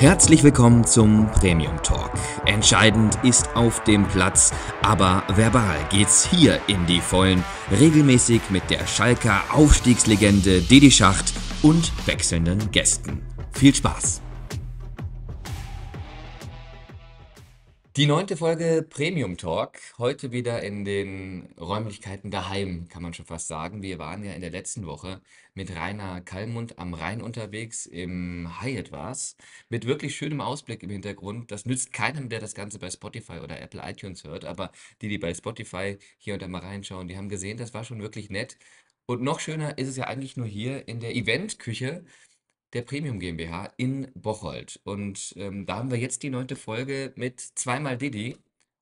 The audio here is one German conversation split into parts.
Herzlich willkommen zum Premium Talk. Entscheidend ist auf dem Platz, aber verbal geht's hier in die Vollen. Regelmäßig mit der Schalker Aufstiegslegende Didi Schacht und wechselnden Gästen. Viel Spaß! Die neunte Folge Premium Talk, heute wieder in den Räumlichkeiten daheim, kann man schon fast sagen. Wir waren ja in der letzten Woche mit Rainer Kallmund am Rhein unterwegs, im Hyatt war's, mit wirklich schönem Ausblick im Hintergrund. Das nützt keinem, der das Ganze bei Spotify oder Apple iTunes hört, aber die, die bei Spotify hier und da mal reinschauen, die haben gesehen, das war schon wirklich nett. Und noch schöner ist es ja eigentlich nur hier in der Eventküche der Premium GmbH in Bocholt. Und ähm, da haben wir jetzt die neunte Folge mit zweimal Didi.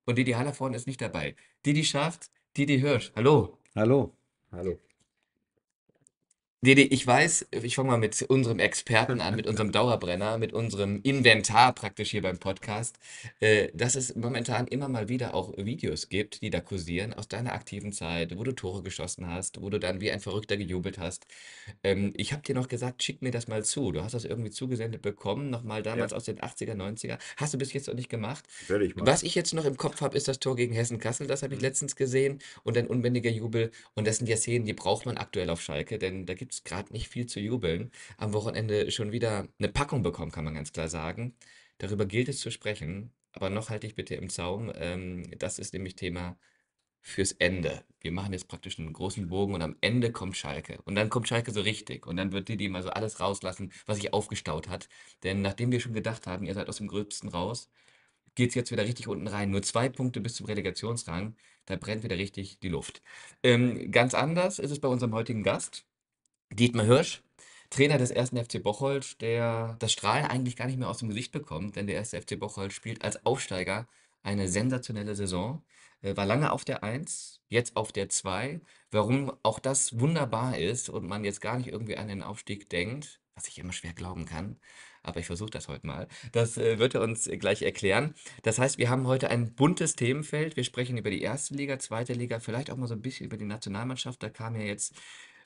Und Didi Haller vorne ist nicht dabei. Didi schafft, Didi Hirsch. Hallo. Hallo. Hallo. Nee, ich weiß, ich fange mal mit unserem Experten an, mit unserem Dauerbrenner, mit unserem Inventar praktisch hier beim Podcast, äh, dass es momentan immer mal wieder auch Videos gibt, die da kursieren aus deiner aktiven Zeit, wo du Tore geschossen hast, wo du dann wie ein Verrückter gejubelt hast. Ähm, ich habe dir noch gesagt, schick mir das mal zu. Du hast das irgendwie zugesendet bekommen, nochmal damals ja. aus den 80er, 90er. Hast du bis jetzt noch nicht gemacht. ich Was ich jetzt noch im Kopf habe, ist das Tor gegen Hessen-Kassel, das habe ich mhm. letztens gesehen und ein unbändiger Jubel. Und das sind ja Szenen, die braucht man aktuell auf Schalke, denn da gibt es gibt's gerade nicht viel zu jubeln. Am Wochenende schon wieder eine Packung bekommen, kann man ganz klar sagen. Darüber gilt es zu sprechen, aber noch halte ich bitte im Zaum. Ähm, das ist nämlich Thema fürs Ende. Wir machen jetzt praktisch einen großen Bogen und am Ende kommt Schalke. Und dann kommt Schalke so richtig. Und dann wird Didi mal so alles rauslassen, was sich aufgestaut hat. Denn nachdem wir schon gedacht haben, ihr seid aus dem Gröbsten raus, geht es jetzt wieder richtig unten rein. Nur zwei Punkte bis zum Relegationsrang. Da brennt wieder richtig die Luft. Ähm, ganz anders ist es bei unserem heutigen Gast. Dietmar Hirsch, Trainer des 1. FC Bocholt, der das Strahlen eigentlich gar nicht mehr aus dem Gesicht bekommt, denn der 1. FC Bocholt spielt als Aufsteiger eine sensationelle Saison. Äh, war lange auf der 1, jetzt auf der 2. Warum auch das wunderbar ist und man jetzt gar nicht irgendwie an den Aufstieg denkt, was ich immer schwer glauben kann, aber ich versuche das heute mal. Das äh, wird er uns gleich erklären. Das heißt, wir haben heute ein buntes Themenfeld. Wir sprechen über die erste Liga, zweite Liga, vielleicht auch mal so ein bisschen über die Nationalmannschaft. Da kam ja jetzt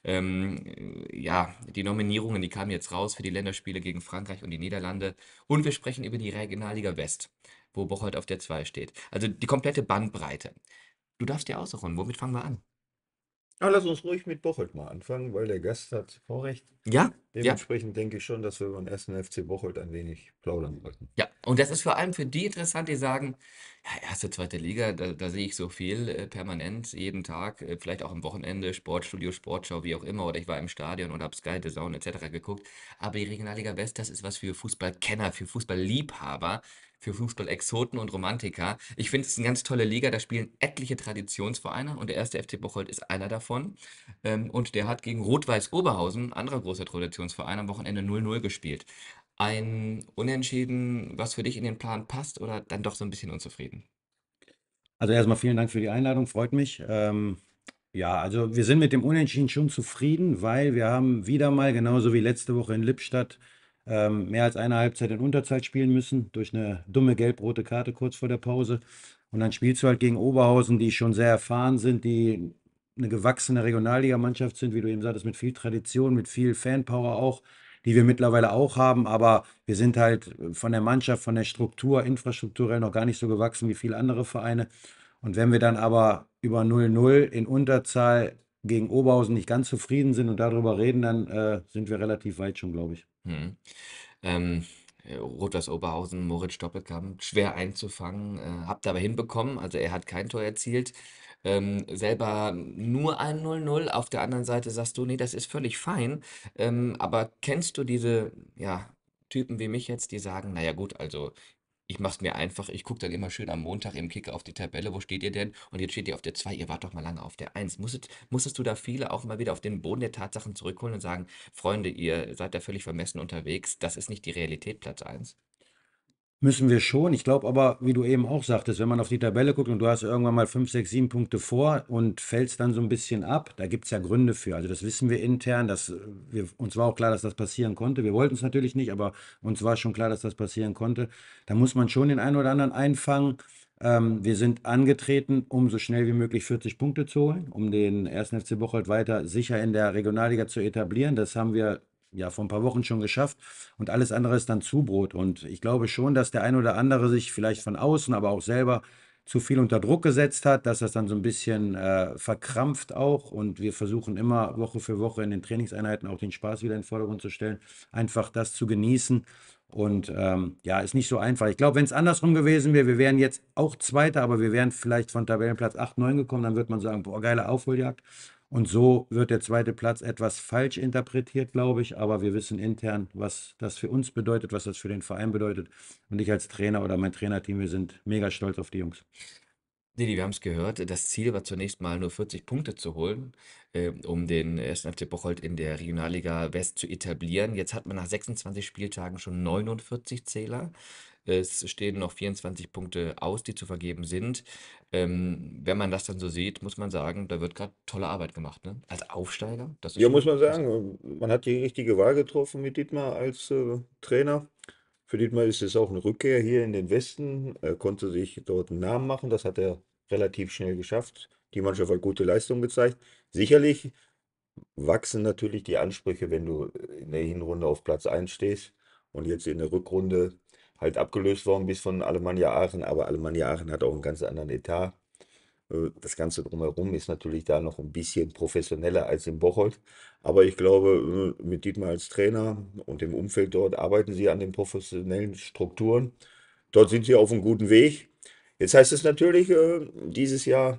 ähm, äh, ja, die Nominierungen, die kamen jetzt raus für die Länderspiele gegen Frankreich und die Niederlande. Und wir sprechen über die Regionalliga West, wo Bocholt auf der 2 steht. Also die komplette Bandbreite. Du darfst dir aussuchen, womit fangen wir an? Ja, ah, lass uns ruhig mit Bocholt mal anfangen, weil der Gast hat Vorrecht. Ja. Dementsprechend ja. denke ich schon, dass wir beim ersten FC Bocholt ein wenig plaudern sollten. Ja, und das ist vor allem für die interessant, die sagen, ja, erste, zweite Liga, da, da sehe ich so viel äh, permanent, jeden Tag, äh, vielleicht auch am Wochenende, Sportstudio, Sportschau, wie auch immer, oder ich war im Stadion und habe Sky, The Zone etc. geguckt. Aber die Regionalliga West, das ist was für Fußballkenner, für Fußballliebhaber für Fußball Exoten und Romantiker. Ich finde es eine ganz tolle Liga, da spielen etliche Traditionsvereine und der erste FC Bocholt ist einer davon. Ähm, und der hat gegen Rot-Weiß Oberhausen, anderer großer Traditionsverein, am Wochenende 0-0 gespielt. Ein Unentschieden, was für dich in den Plan passt oder dann doch so ein bisschen unzufrieden? Also erstmal vielen Dank für die Einladung, freut mich. Ähm, ja, also wir sind mit dem Unentschieden schon zufrieden, weil wir haben wieder mal, genauso wie letzte Woche in Lippstadt, ähm, mehr als eine Halbzeit in Unterzeit spielen müssen, durch eine dumme gelb-rote Karte kurz vor der Pause. Und dann spielst du halt gegen Oberhausen, die schon sehr erfahren sind, die eine gewachsene Regionalligamannschaft sind, wie du eben sagtest, mit viel Tradition, mit viel Fanpower auch, die wir mittlerweile auch haben. Aber wir sind halt von der Mannschaft, von der Struktur, infrastrukturell noch gar nicht so gewachsen wie viele andere Vereine. Und wenn wir dann aber über 0-0 in Unterzahl gegen Oberhausen nicht ganz zufrieden sind und darüber reden, dann äh, sind wir relativ weit schon, glaube ich. Mhm. Ähm, äh, Oberhausen, Moritz Doppelkamp, schwer einzufangen, äh, habt aber hinbekommen, also er hat kein Tor erzielt. Ähm, selber nur ein 0-0, auf der anderen Seite sagst du, nee, das ist völlig fein. Ähm, aber kennst du diese, ja, Typen wie mich jetzt, die sagen, naja gut, also ich mach's mir einfach, ich gucke dann immer schön am Montag im Kicker auf die Tabelle, wo steht ihr denn? Und jetzt steht ihr auf der 2, ihr wart doch mal lange auf der 1. Musstet, musstest du da viele auch mal wieder auf den Boden der Tatsachen zurückholen und sagen, Freunde, ihr seid da völlig vermessen unterwegs, das ist nicht die Realität, Platz 1? müssen wir schon. Ich glaube aber, wie du eben auch sagtest, wenn man auf die Tabelle guckt und du hast irgendwann mal fünf, sechs, sieben Punkte vor und fällst dann so ein bisschen ab, da gibt es ja Gründe für. Also das wissen wir intern, dass wir, uns war auch klar, dass das passieren konnte. Wir wollten es natürlich nicht, aber uns war schon klar, dass das passieren konnte. Da muss man schon den einen oder anderen einfangen. Ähm, wir sind angetreten, um so schnell wie möglich 40 Punkte zu holen, um den 1. FC Bocholt weiter sicher in der Regionalliga zu etablieren. Das haben wir ja vor ein paar Wochen schon geschafft und alles andere ist dann Zubrot. Und ich glaube schon, dass der ein oder andere sich vielleicht von außen, aber auch selber zu viel unter Druck gesetzt hat, dass das dann so ein bisschen äh, verkrampft auch. Und wir versuchen immer Woche für Woche in den Trainingseinheiten auch den Spaß wieder in den Vordergrund zu stellen, einfach das zu genießen. Und ähm, ja, ist nicht so einfach. Ich glaube, wenn es andersrum gewesen wäre, wir wären jetzt auch Zweiter, aber wir wären vielleicht von Tabellenplatz 8, 9 gekommen, dann würde man sagen, boah, geile Aufholjagd. Und so wird der zweite Platz etwas falsch interpretiert, glaube ich, aber wir wissen intern, was das für uns bedeutet, was das für den Verein bedeutet. Und ich als Trainer oder mein Trainerteam, wir sind mega stolz auf die Jungs. Didi, wir haben es gehört, das Ziel war zunächst mal nur 40 Punkte zu holen, äh, um den 1. FC Bocholt in der Regionalliga West zu etablieren. Jetzt hat man nach 26 Spieltagen schon 49 Zähler. Es stehen noch 24 Punkte aus, die zu vergeben sind. Ähm, wenn man das dann so sieht, muss man sagen, da wird gerade tolle Arbeit gemacht. Ne? Als Aufsteiger? Das ja, muss man sagen. Man hat die richtige Wahl getroffen mit Dietmar als äh, Trainer. Für Dietmar ist es auch eine Rückkehr hier in den Westen. Er konnte sich dort einen Namen machen. Das hat er relativ schnell geschafft. Die Mannschaft hat gute Leistung gezeigt. Sicherlich wachsen natürlich die Ansprüche, wenn du in der Hinrunde auf Platz 1 stehst und jetzt in der Rückrunde halt abgelöst worden bis von Alemannia Aachen, aber Alemannia Aachen hat auch einen ganz anderen Etat. Äh, das Ganze drumherum ist natürlich da noch ein bisschen professioneller als in Bocholt. Aber ich glaube, äh, mit Dietmar als Trainer und dem Umfeld dort arbeiten sie an den professionellen Strukturen. Dort sind sie auf einem guten Weg. Jetzt heißt es natürlich, äh, dieses Jahr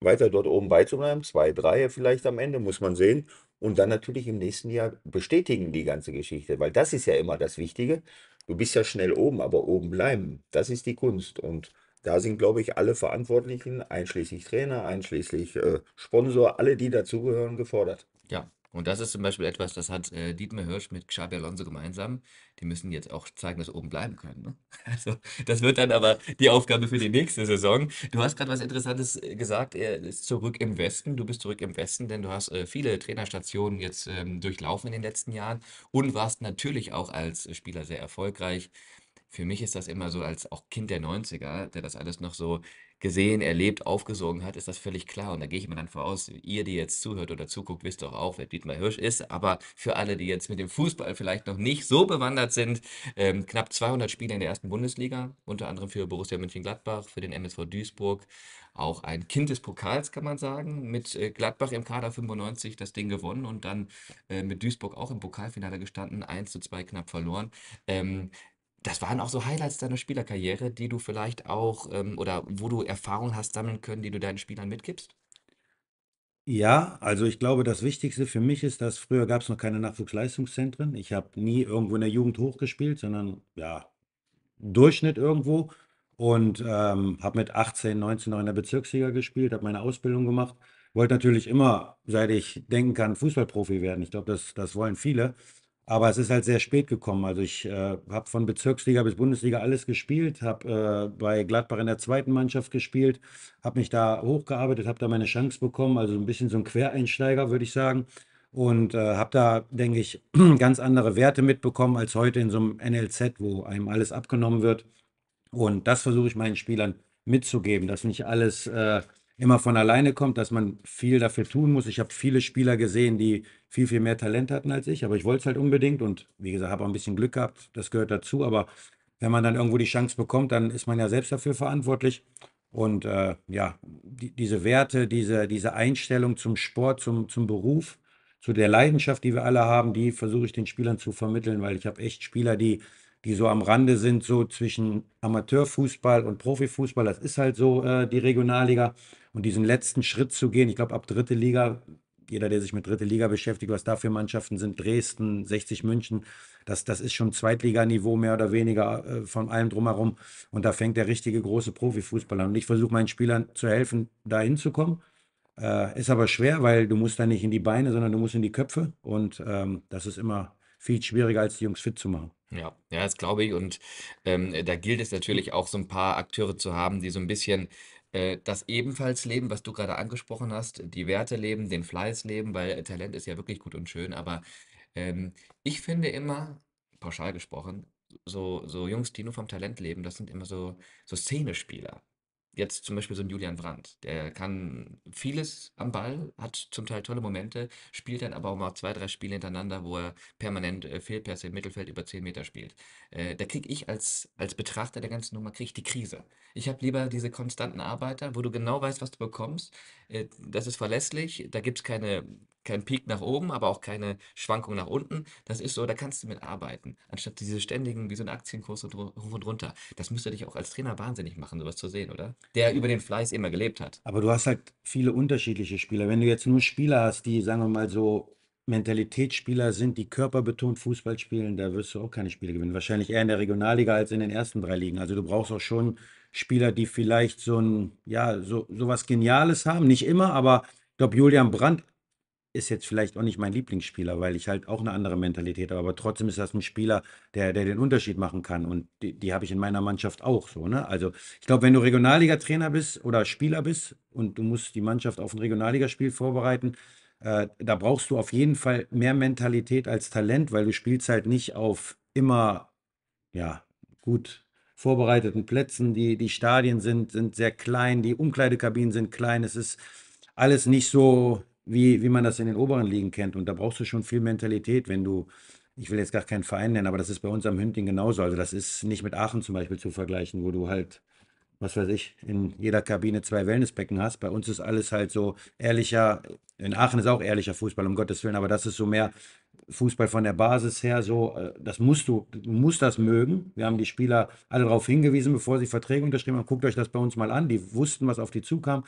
weiter dort oben beizubleiben. Zwei, drei vielleicht am Ende, muss man sehen und dann natürlich im nächsten Jahr bestätigen die ganze Geschichte, weil das ist ja immer das Wichtige. Du bist ja schnell oben, aber oben bleiben, das ist die Kunst. Und da sind, glaube ich, alle Verantwortlichen, einschließlich Trainer, einschließlich äh, Sponsor, alle, die dazugehören, gefordert. Ja, und das ist zum Beispiel etwas, das hat äh, Dietmar Hirsch mit Xabi Alonso gemeinsam. Die müssen jetzt auch zeigen, dass sie oben bleiben können. Ne? Also, das wird dann aber die Aufgabe für die nächste Saison. Du hast gerade was Interessantes äh, gesagt. Er ist zurück im Westen. Du bist zurück im Westen, denn du hast äh, viele Trainerstationen jetzt ähm, durchlaufen in den letzten Jahren und warst natürlich auch als Spieler sehr erfolgreich für mich ist das immer so, als auch Kind der 90er, der das alles noch so gesehen, erlebt, aufgesogen hat, ist das völlig klar. Und da gehe ich immer dann voraus, ihr, die jetzt zuhört oder zuguckt, wisst doch auch, wer Dietmar Hirsch ist. Aber für alle, die jetzt mit dem Fußball vielleicht noch nicht so bewandert sind, ähm, knapp 200 Spiele in der ersten Bundesliga, unter anderem für Borussia Mönchengladbach, für den MSV Duisburg. Auch ein Kind des Pokals, kann man sagen, mit äh, Gladbach im Kader 95 das Ding gewonnen und dann äh, mit Duisburg auch im Pokalfinale gestanden, 1 zu 2 knapp verloren. Ähm, das waren auch so Highlights deiner Spielerkarriere, die du vielleicht auch ähm, oder wo du Erfahrungen hast sammeln können, die du deinen Spielern mitgibst? Ja, also ich glaube, das Wichtigste für mich ist, dass früher gab es noch keine Nachwuchsleistungszentren. Ich habe nie irgendwo in der Jugend hochgespielt, sondern ja, Durchschnitt irgendwo. Und ähm, habe mit 18, 19 noch in der Bezirksliga gespielt, habe meine Ausbildung gemacht. Wollte natürlich immer, seit ich denken kann, Fußballprofi werden. Ich glaube, das, das wollen viele. Aber es ist halt sehr spät gekommen. Also ich äh, habe von Bezirksliga bis Bundesliga alles gespielt, habe äh, bei Gladbach in der zweiten Mannschaft gespielt, habe mich da hochgearbeitet, habe da meine Chance bekommen. Also ein bisschen so ein Quereinsteiger, würde ich sagen. Und äh, habe da, denke ich, ganz andere Werte mitbekommen als heute in so einem NLZ, wo einem alles abgenommen wird. Und das versuche ich meinen Spielern mitzugeben, dass nicht alles äh, immer von alleine kommt, dass man viel dafür tun muss. Ich habe viele Spieler gesehen, die viel, viel mehr Talent hatten als ich, aber ich wollte es halt unbedingt und wie gesagt, habe auch ein bisschen Glück gehabt, das gehört dazu, aber wenn man dann irgendwo die Chance bekommt, dann ist man ja selbst dafür verantwortlich. Und äh, ja, die, diese Werte, diese, diese Einstellung zum Sport, zum, zum Beruf, zu der Leidenschaft, die wir alle haben, die versuche ich den Spielern zu vermitteln, weil ich habe echt Spieler, die, die so am Rande sind, so zwischen Amateurfußball und Profifußball. Das ist halt so äh, die Regionalliga und diesen letzten Schritt zu gehen. Ich glaube, ab dritte Liga, jeder, der sich mit dritte Liga beschäftigt, was da für Mannschaften sind, Dresden, 60 München, das, das ist schon Zweitliganiveau mehr oder weniger äh, von allem drumherum. Und da fängt der richtige große Profifußball an. Und ich versuche meinen Spielern zu helfen, da hinzukommen. Äh, ist aber schwer, weil du musst da nicht in die Beine, sondern du musst in die Köpfe. Und ähm, das ist immer viel schwieriger, als die Jungs fit zu machen. Ja, ja, das glaube ich. Und ähm, da gilt es natürlich auch, so ein paar Akteure zu haben, die so ein bisschen äh, das ebenfalls leben, was du gerade angesprochen hast, die Werte leben, den Fleiß leben, weil äh, Talent ist ja wirklich gut und schön. Aber ähm, ich finde immer, pauschal gesprochen, so, so Jungs, die nur vom Talent leben, das sind immer so, so Szenespieler jetzt zum Beispiel so ein Julian Brandt, der kann vieles am Ball, hat zum Teil tolle Momente, spielt dann aber auch mal zwei, drei Spiele hintereinander, wo er permanent äh, Fehlpässe im Mittelfeld über zehn Meter spielt. Äh, da kriege ich als, als Betrachter der ganzen Nummer krieg die Krise. Ich habe lieber diese konstanten Arbeiter, wo du genau weißt, was du bekommst. Äh, das ist verlässlich, da gibt es keine kein Peak nach oben, aber auch keine Schwankung nach unten. Das ist so, da kannst du mit arbeiten, anstatt diese ständigen, wie so ein Aktienkurs und hoch und runter. Das müsste dich auch als Trainer wahnsinnig machen, sowas zu sehen, oder? Der über den Fleiß immer gelebt hat. Aber du hast halt viele unterschiedliche Spieler. Wenn du jetzt nur Spieler hast, die, sagen wir mal so, Mentalitätsspieler sind, die körperbetont Fußball spielen, da wirst du auch keine Spiele gewinnen. Wahrscheinlich eher in der Regionalliga als in den ersten drei Ligen. Also du brauchst auch schon Spieler, die vielleicht so ein, ja, so, so was Geniales haben. Nicht immer, aber ich glaube, Julian Brandt ist jetzt vielleicht auch nicht mein Lieblingsspieler, weil ich halt auch eine andere Mentalität habe. Aber trotzdem ist das ein Spieler, der, der den Unterschied machen kann. Und die, die habe ich in meiner Mannschaft auch so. Ne? Also ich glaube, wenn du Regionalliga-Trainer bist oder Spieler bist und du musst die Mannschaft auf ein Regionalligaspiel vorbereiten, äh, da brauchst du auf jeden Fall mehr Mentalität als Talent, weil du spielst halt nicht auf immer, ja, gut vorbereiteten Plätzen. Die, die Stadien sind, sind sehr klein, die Umkleidekabinen sind klein. Es ist alles nicht so wie, wie man das in den oberen Ligen kennt. Und da brauchst du schon viel Mentalität, wenn du, ich will jetzt gar keinen Verein nennen, aber das ist bei uns am Hünding genauso. Also das ist nicht mit Aachen zum Beispiel zu vergleichen, wo du halt, was weiß ich, in jeder Kabine zwei Wellnessbecken hast. Bei uns ist alles halt so ehrlicher, in Aachen ist auch ehrlicher Fußball, um Gottes Willen, aber das ist so mehr Fußball von der Basis her so, äh, das musst du, du musst das mögen. Wir haben die Spieler alle darauf hingewiesen, bevor sie Verträge unterschrieben haben. Guckt euch das bei uns mal an. Die wussten, was auf die zukam.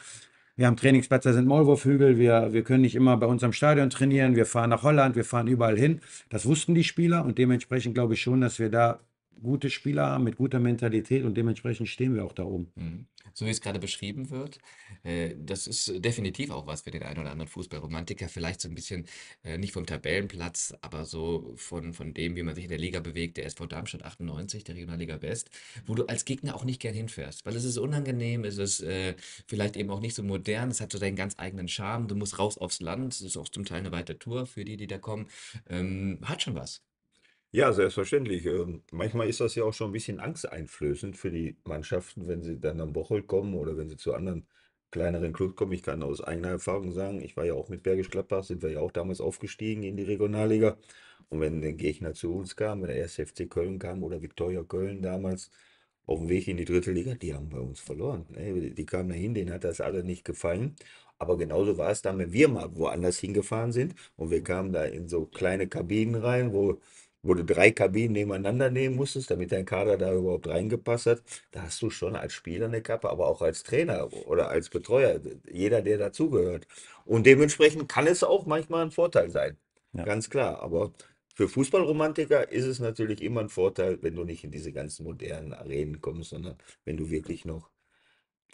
Wir haben Trainingsplätze, sind Maulwurfhügel, wir, wir können nicht immer bei uns am Stadion trainieren, wir fahren nach Holland, wir fahren überall hin. Das wussten die Spieler und dementsprechend glaube ich schon, dass wir da gute Spieler haben, mit guter Mentalität und dementsprechend stehen wir auch da oben. Mhm. So wie es gerade beschrieben wird, äh, das ist definitiv auch was für den einen oder anderen Fußballromantiker. Vielleicht so ein bisschen äh, nicht vom Tabellenplatz, aber so von, von dem, wie man sich in der Liga bewegt, der SV Darmstadt 98, der Regionalliga West, wo du als Gegner auch nicht gern hinfährst, weil es ist unangenehm, es ist äh, vielleicht eben auch nicht so modern, es hat so deinen ganz eigenen Charme, du musst raus aufs Land, es ist auch zum Teil eine weite Tour für die, die da kommen. Ähm, hat schon was. Ja, selbstverständlich. manchmal ist das ja auch schon ein bisschen angsteinflößend für die Mannschaften, wenn sie dann am Bocholt kommen oder wenn sie zu anderen kleineren Clubs kommen. Ich kann aus eigener Erfahrung sagen, ich war ja auch mit Bergisch Gladbach, sind wir ja auch damals aufgestiegen in die Regionalliga. Und wenn der Gegner zu uns kam, wenn der SFC Köln kam oder Viktoria Köln damals auf dem Weg in die dritte Liga, die haben bei uns verloren. Ne? Die kamen dahin, denen hat das alle nicht gefallen. Aber genauso war es dann, wenn wir mal woanders hingefahren sind und wir kamen da in so kleine Kabinen rein, wo wo du drei Kabinen nebeneinander nehmen musstest, damit dein Kader da überhaupt reingepasst hat, da hast du schon als Spieler eine Kappe, aber auch als Trainer oder als Betreuer, jeder, der dazugehört. Und dementsprechend kann es auch manchmal ein Vorteil sein. Ja. Ganz klar. Aber für Fußballromantiker ist es natürlich immer ein Vorteil, wenn du nicht in diese ganzen modernen Arenen kommst, sondern wenn du wirklich noch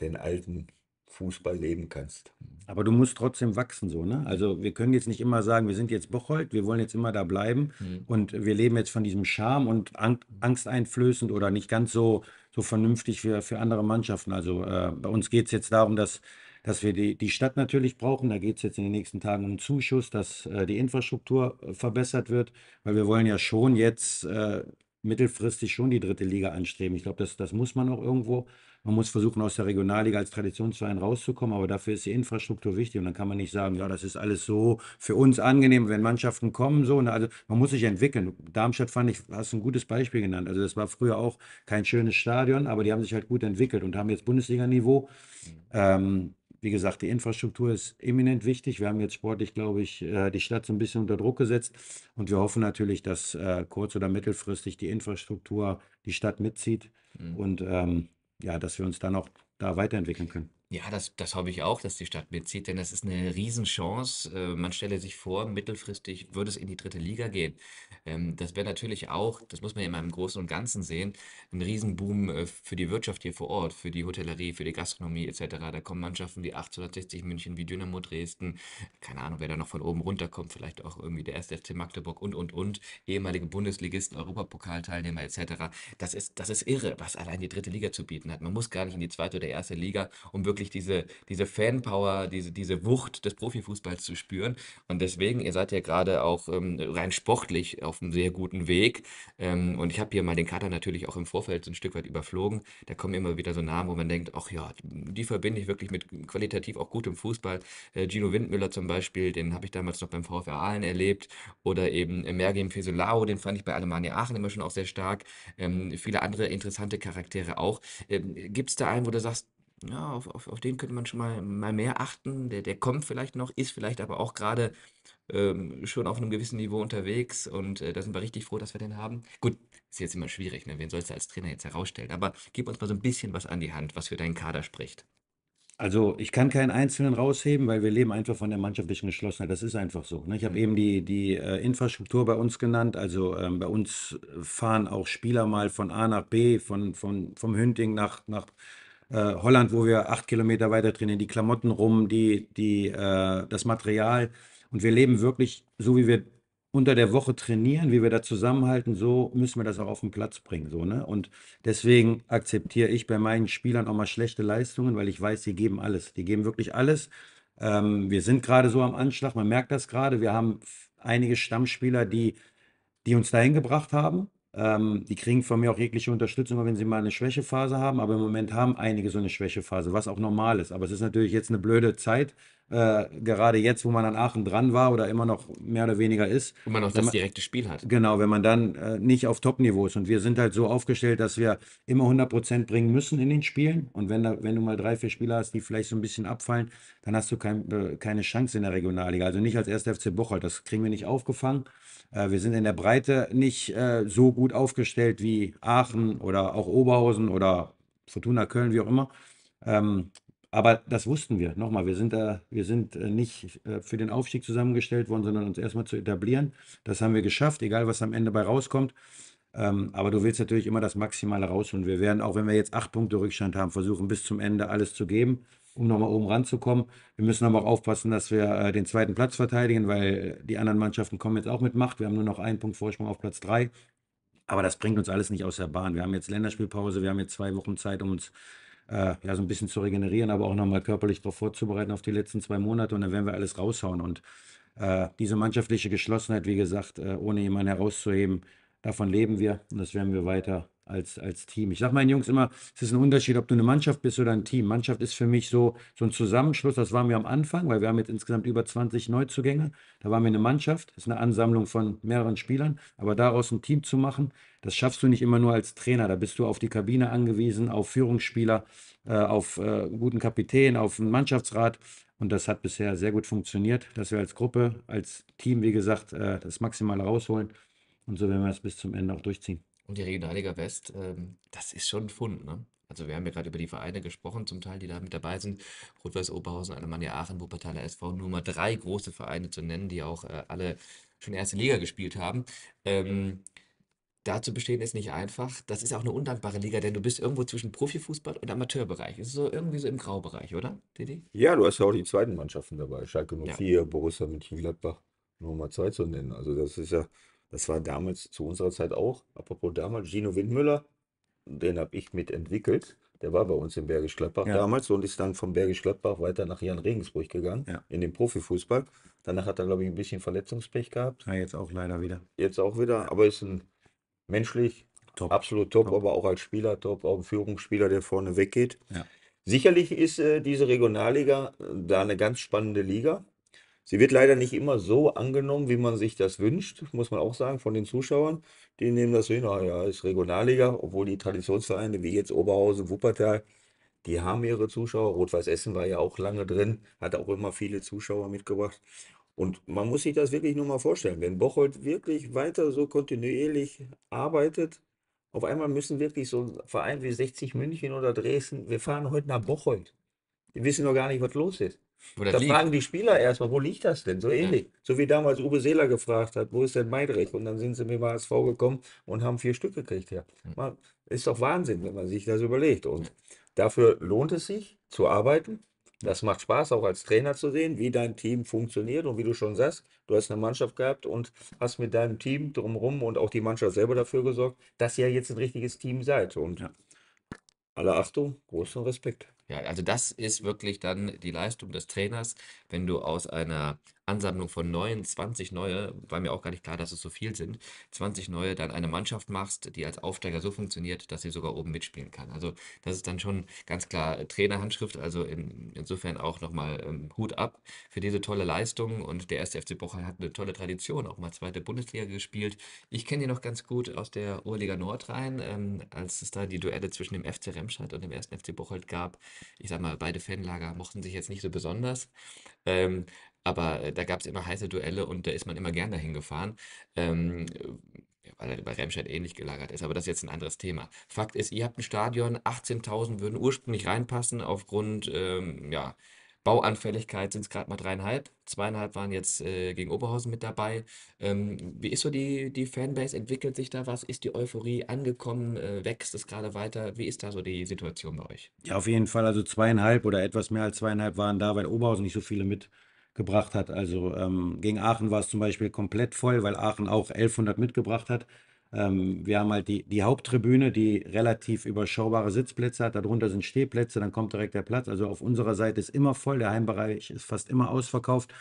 den alten Fußball leben kannst. Aber du musst trotzdem wachsen, so, ne? Also wir können jetzt nicht immer sagen, wir sind jetzt Bocholt, wir wollen jetzt immer da bleiben mhm. und wir leben jetzt von diesem Charme und ang angsteinflößend oder nicht ganz so, so vernünftig für, für andere Mannschaften. Also äh, bei uns geht es jetzt darum, dass, dass wir die, die Stadt natürlich brauchen. Da geht es jetzt in den nächsten Tagen um Zuschuss, dass äh, die Infrastruktur äh, verbessert wird, weil wir wollen ja schon jetzt äh, mittelfristig schon die dritte Liga anstreben. Ich glaube, das, das muss man auch irgendwo. Man muss versuchen, aus der Regionalliga als Traditionsverein rauszukommen, aber dafür ist die Infrastruktur wichtig. Und dann kann man nicht sagen, ja, das ist alles so für uns angenehm, wenn Mannschaften kommen. So. Ne, also man muss sich entwickeln. Darmstadt fand ich, hast ein gutes Beispiel genannt. Also das war früher auch kein schönes Stadion, aber die haben sich halt gut entwickelt und haben jetzt Bundesliga-Niveau. Ähm, wie gesagt, die Infrastruktur ist eminent wichtig. Wir haben jetzt sportlich, glaube ich, äh, die Stadt so ein bisschen unter Druck gesetzt. Und wir hoffen natürlich, dass äh, kurz- oder mittelfristig die Infrastruktur die Stadt mitzieht. Mhm. Und ähm, ja, dass wir uns dann auch da weiterentwickeln können. Ja, das, das hoffe ich auch, dass die Stadt mitzieht, denn das ist eine Riesenchance. Äh, man stelle sich vor, mittelfristig würde es in die dritte Liga gehen. Ähm, das wäre natürlich auch, das muss man ja immer im Großen und Ganzen sehen, ein Riesenboom äh, für die Wirtschaft hier vor Ort, für die Hotellerie, für die Gastronomie etc. Da kommen Mannschaften wie 1860 München, wie Dynamo Dresden, keine Ahnung, wer da noch von oben runterkommt, vielleicht auch irgendwie der erste FC Magdeburg und, und, und, ehemalige Bundesligisten, Europapokalteilnehmer etc. Das ist, das ist irre, was allein die dritte Liga zu bieten hat. Man muss gar nicht in die zweite oder erste Liga, um wirklich wirklich diese, diese Fanpower, diese, diese Wucht des Profifußballs zu spüren. Und deswegen, ihr seid ja gerade auch ähm, rein sportlich auf einem sehr guten Weg. Ähm, und ich habe hier mal den Kater natürlich auch im Vorfeld so ein Stück weit überflogen. Da kommen immer wieder so Namen, wo man denkt, ach ja, die verbinde ich wirklich mit qualitativ auch gutem Fußball. Äh, Gino Windmüller zum Beispiel, den habe ich damals noch beim VfR Aalen erlebt. Oder eben äh, Mergim Fesolao, den fand ich bei Alemannia Aachen immer schon auch sehr stark. Ähm, viele andere interessante Charaktere auch. Ähm, Gibt es da einen, wo du sagst, ja, auf, auf, auf den könnte man schon mal, mal mehr achten. Der, der kommt vielleicht noch, ist vielleicht aber auch gerade ähm, schon auf einem gewissen Niveau unterwegs und äh, da sind wir richtig froh, dass wir den haben. Gut, ist jetzt immer schwierig, ne? wen sollst du als Trainer jetzt herausstellen? Aber gib uns mal so ein bisschen was an die Hand, was für deinen Kader spricht. Also ich kann keinen Einzelnen rausheben, weil wir leben einfach von der Mannschaft ein bisschen Geschlossenheit. Das ist einfach so. Ne? Ich habe mhm. eben die, die äh, Infrastruktur bei uns genannt. Also ähm, bei uns fahren auch Spieler mal von A nach B, von, von, vom Hünding nach, nach äh, Holland, wo wir acht Kilometer weiter trainieren, die Klamotten rum, die, die, äh, das Material. Und wir leben wirklich, so wie wir unter der Woche trainieren, wie wir da zusammenhalten, so müssen wir das auch auf den Platz bringen. So, ne? Und deswegen akzeptiere ich bei meinen Spielern auch mal schlechte Leistungen, weil ich weiß, sie geben alles. Die geben wirklich alles. Ähm, wir sind gerade so am Anschlag, man merkt das gerade. Wir haben einige Stammspieler, die, die uns dahin gebracht haben. Ähm, die kriegen von mir auch jegliche Unterstützung, wenn sie mal eine Schwächephase haben. Aber im Moment haben einige so eine Schwächephase, was auch normal ist. Aber es ist natürlich jetzt eine blöde Zeit, äh, gerade jetzt, wo man an Aachen dran war oder immer noch mehr oder weniger ist. Wo man auch das man, direkte Spiel hat. Genau, wenn man dann äh, nicht auf Top-Niveau ist. Und wir sind halt so aufgestellt, dass wir immer 100 Prozent bringen müssen in den Spielen. Und wenn, da, wenn du mal drei, vier Spieler hast, die vielleicht so ein bisschen abfallen, dann hast du kein, äh, keine Chance in der Regionalliga. Also nicht als 1. FC Bocholt, das kriegen wir nicht aufgefangen. Äh, wir sind in der Breite nicht äh, so gut aufgestellt wie Aachen oder auch Oberhausen oder Fortuna Köln, wie auch immer. Ähm, aber das wussten wir. Nochmal, wir sind da, wir sind äh, nicht äh, für den Aufstieg zusammengestellt worden, sondern uns erstmal zu etablieren. Das haben wir geschafft, egal was am Ende bei rauskommt. Ähm, aber du willst natürlich immer das Maximale rausholen. Wir werden, auch wenn wir jetzt acht Punkte Rückstand haben, versuchen, bis zum Ende alles zu geben, um nochmal oben ranzukommen. Wir müssen aber auch aufpassen, dass wir äh, den zweiten Platz verteidigen, weil die anderen Mannschaften kommen jetzt auch mit Macht. Wir haben nur noch einen Punkt Vorsprung auf Platz drei. Aber das bringt uns alles nicht aus der Bahn. Wir haben jetzt Länderspielpause, wir haben jetzt zwei Wochen Zeit, um uns äh, ja, so ein bisschen zu regenerieren, aber auch nochmal körperlich darauf vorzubereiten auf die letzten zwei Monate und dann werden wir alles raushauen. Und äh, diese mannschaftliche Geschlossenheit, wie gesagt, äh, ohne jemanden herauszuheben, davon leben wir und das werden wir weiter als, als Team. Ich sage meinen Jungs immer, es ist ein Unterschied, ob du eine Mannschaft bist oder ein Team. Mannschaft ist für mich so, so ein Zusammenschluss, das waren wir am Anfang, weil wir haben jetzt insgesamt über 20 Neuzugänge. Da waren wir eine Mannschaft, das ist eine Ansammlung von mehreren Spielern, aber daraus ein Team zu machen, das schaffst du nicht immer nur als Trainer. Da bist du auf die Kabine angewiesen, auf Führungsspieler, äh, auf äh, guten Kapitän, auf einen Mannschaftsrat. Und das hat bisher sehr gut funktioniert, dass wir als Gruppe, als Team, wie gesagt, äh, das Maximale rausholen. Und so werden wir es bis zum Ende auch durchziehen. Und die Regionalliga West, ähm, das ist schon ein Fund, ne? Also wir haben ja gerade über die Vereine gesprochen, zum Teil, die da mit dabei sind. Rot-Weiß Oberhausen, Alemannia Aachen, Wuppertaler SV, nur mal drei große Vereine zu nennen, die auch äh, alle schon erste Liga gespielt haben. Ähm, da zu bestehen ist nicht einfach. Das ist auch eine undankbare Liga, denn du bist irgendwo zwischen Profifußball und Amateurbereich. Es ist so irgendwie so im Graubereich, oder, Didi? Ja, du hast ja auch die zweiten Mannschaften dabei. Schalke 04, ja. Borussia Mönchengladbach, nur mal zwei zu nennen. Also das ist ja das war damals zu unserer Zeit auch. Apropos damals, Gino Windmüller, den habe ich mitentwickelt. Der war bei uns im Bergisch Gladbach ja. damals und ist dann vom Bergisch Gladbach weiter nach Jan Regensburg gegangen, ja. in den Profifußball. Danach hat er, glaube ich, ein bisschen Verletzungspech gehabt. Ja, jetzt auch leider wieder. Jetzt auch wieder, aber ist ein menschlich top. absolut top, top, aber auch als Spieler top, auch ein Führungsspieler, der vorne weggeht. Ja. Sicherlich ist äh, diese Regionalliga äh, da eine ganz spannende Liga. Sie wird leider nicht immer so angenommen, wie man sich das wünscht, muss man auch sagen, von den Zuschauern. Die nehmen das hin, ah ja, ist Regionalliga, obwohl die Traditionsvereine wie jetzt Oberhausen, Wuppertal, die haben ihre Zuschauer. Rot-Weiß Essen war ja auch lange drin, hat auch immer viele Zuschauer mitgebracht. Und man muss sich das wirklich nur mal vorstellen, wenn Bocholt wirklich weiter so kontinuierlich arbeitet, auf einmal müssen wirklich so ein Verein wie 60 München oder Dresden, wir fahren heute nach Bocholt. Die wissen noch gar nicht, was los ist. Oder da liegt. fragen die Spieler erstmal, wo liegt das denn? So ähnlich. Ja. So wie damals Uwe Seeler gefragt hat, wo ist denn Meidrich? Und dann sind sie mit dem HSV gekommen und haben vier Stück gekriegt. Ja. Man, ist doch Wahnsinn, wenn man sich das überlegt. Und dafür lohnt es sich zu arbeiten. Das macht Spaß, auch als Trainer zu sehen, wie dein Team funktioniert. Und wie du schon sagst, du hast eine Mannschaft gehabt und hast mit deinem Team drumherum und auch die Mannschaft selber dafür gesorgt, dass ihr jetzt ein richtiges Team seid. Und ja. alle Achtung, großen Respekt. Ja, also das ist wirklich dann die Leistung des Trainers, wenn du aus einer Ansammlung von neuen, 20 neue, war mir auch gar nicht klar, dass es so viel sind, 20 neue dann eine Mannschaft machst, die als Aufsteiger so funktioniert, dass sie sogar oben mitspielen kann. Also das ist dann schon ganz klar äh, Trainerhandschrift, also in, insofern auch nochmal ähm, Hut ab für diese tolle Leistung und der erste FC Bochum hat eine tolle Tradition, auch mal zweite Bundesliga gespielt. Ich kenne ihn noch ganz gut aus der Oberliga Nordrhein, ähm, als es da die Duelle zwischen dem FC Remscheid und dem ersten FC Bocholt gab. Ich sag mal, beide Fanlager mochten sich jetzt nicht so besonders. Ähm, aber äh, da gab es immer heiße Duelle und da ist man immer gern dahin gefahren. Ähm, äh, weil er bei Remscheid ähnlich gelagert ist, aber das ist jetzt ein anderes Thema. Fakt ist, ihr habt ein Stadion, 18.000 würden ursprünglich reinpassen, aufgrund ähm, ja, Bauanfälligkeit sind es gerade mal dreieinhalb, zweieinhalb waren jetzt äh, gegen Oberhausen mit dabei. Ähm, wie ist so die, die Fanbase? Entwickelt sich da was? Ist die Euphorie angekommen? Äh, wächst es gerade weiter? Wie ist da so die Situation bei euch? Ja, auf jeden Fall, also zweieinhalb oder etwas mehr als zweieinhalb waren da, weil Oberhausen nicht so viele mit gebracht hat. Also ähm, gegen Aachen war es zum Beispiel komplett voll, weil Aachen auch 1100 mitgebracht hat. Ähm, wir haben halt die, die Haupttribüne, die relativ überschaubare Sitzplätze hat. Darunter sind Stehplätze, dann kommt direkt der Platz. Also auf unserer Seite ist immer voll. Der Heimbereich ist fast immer ausverkauft.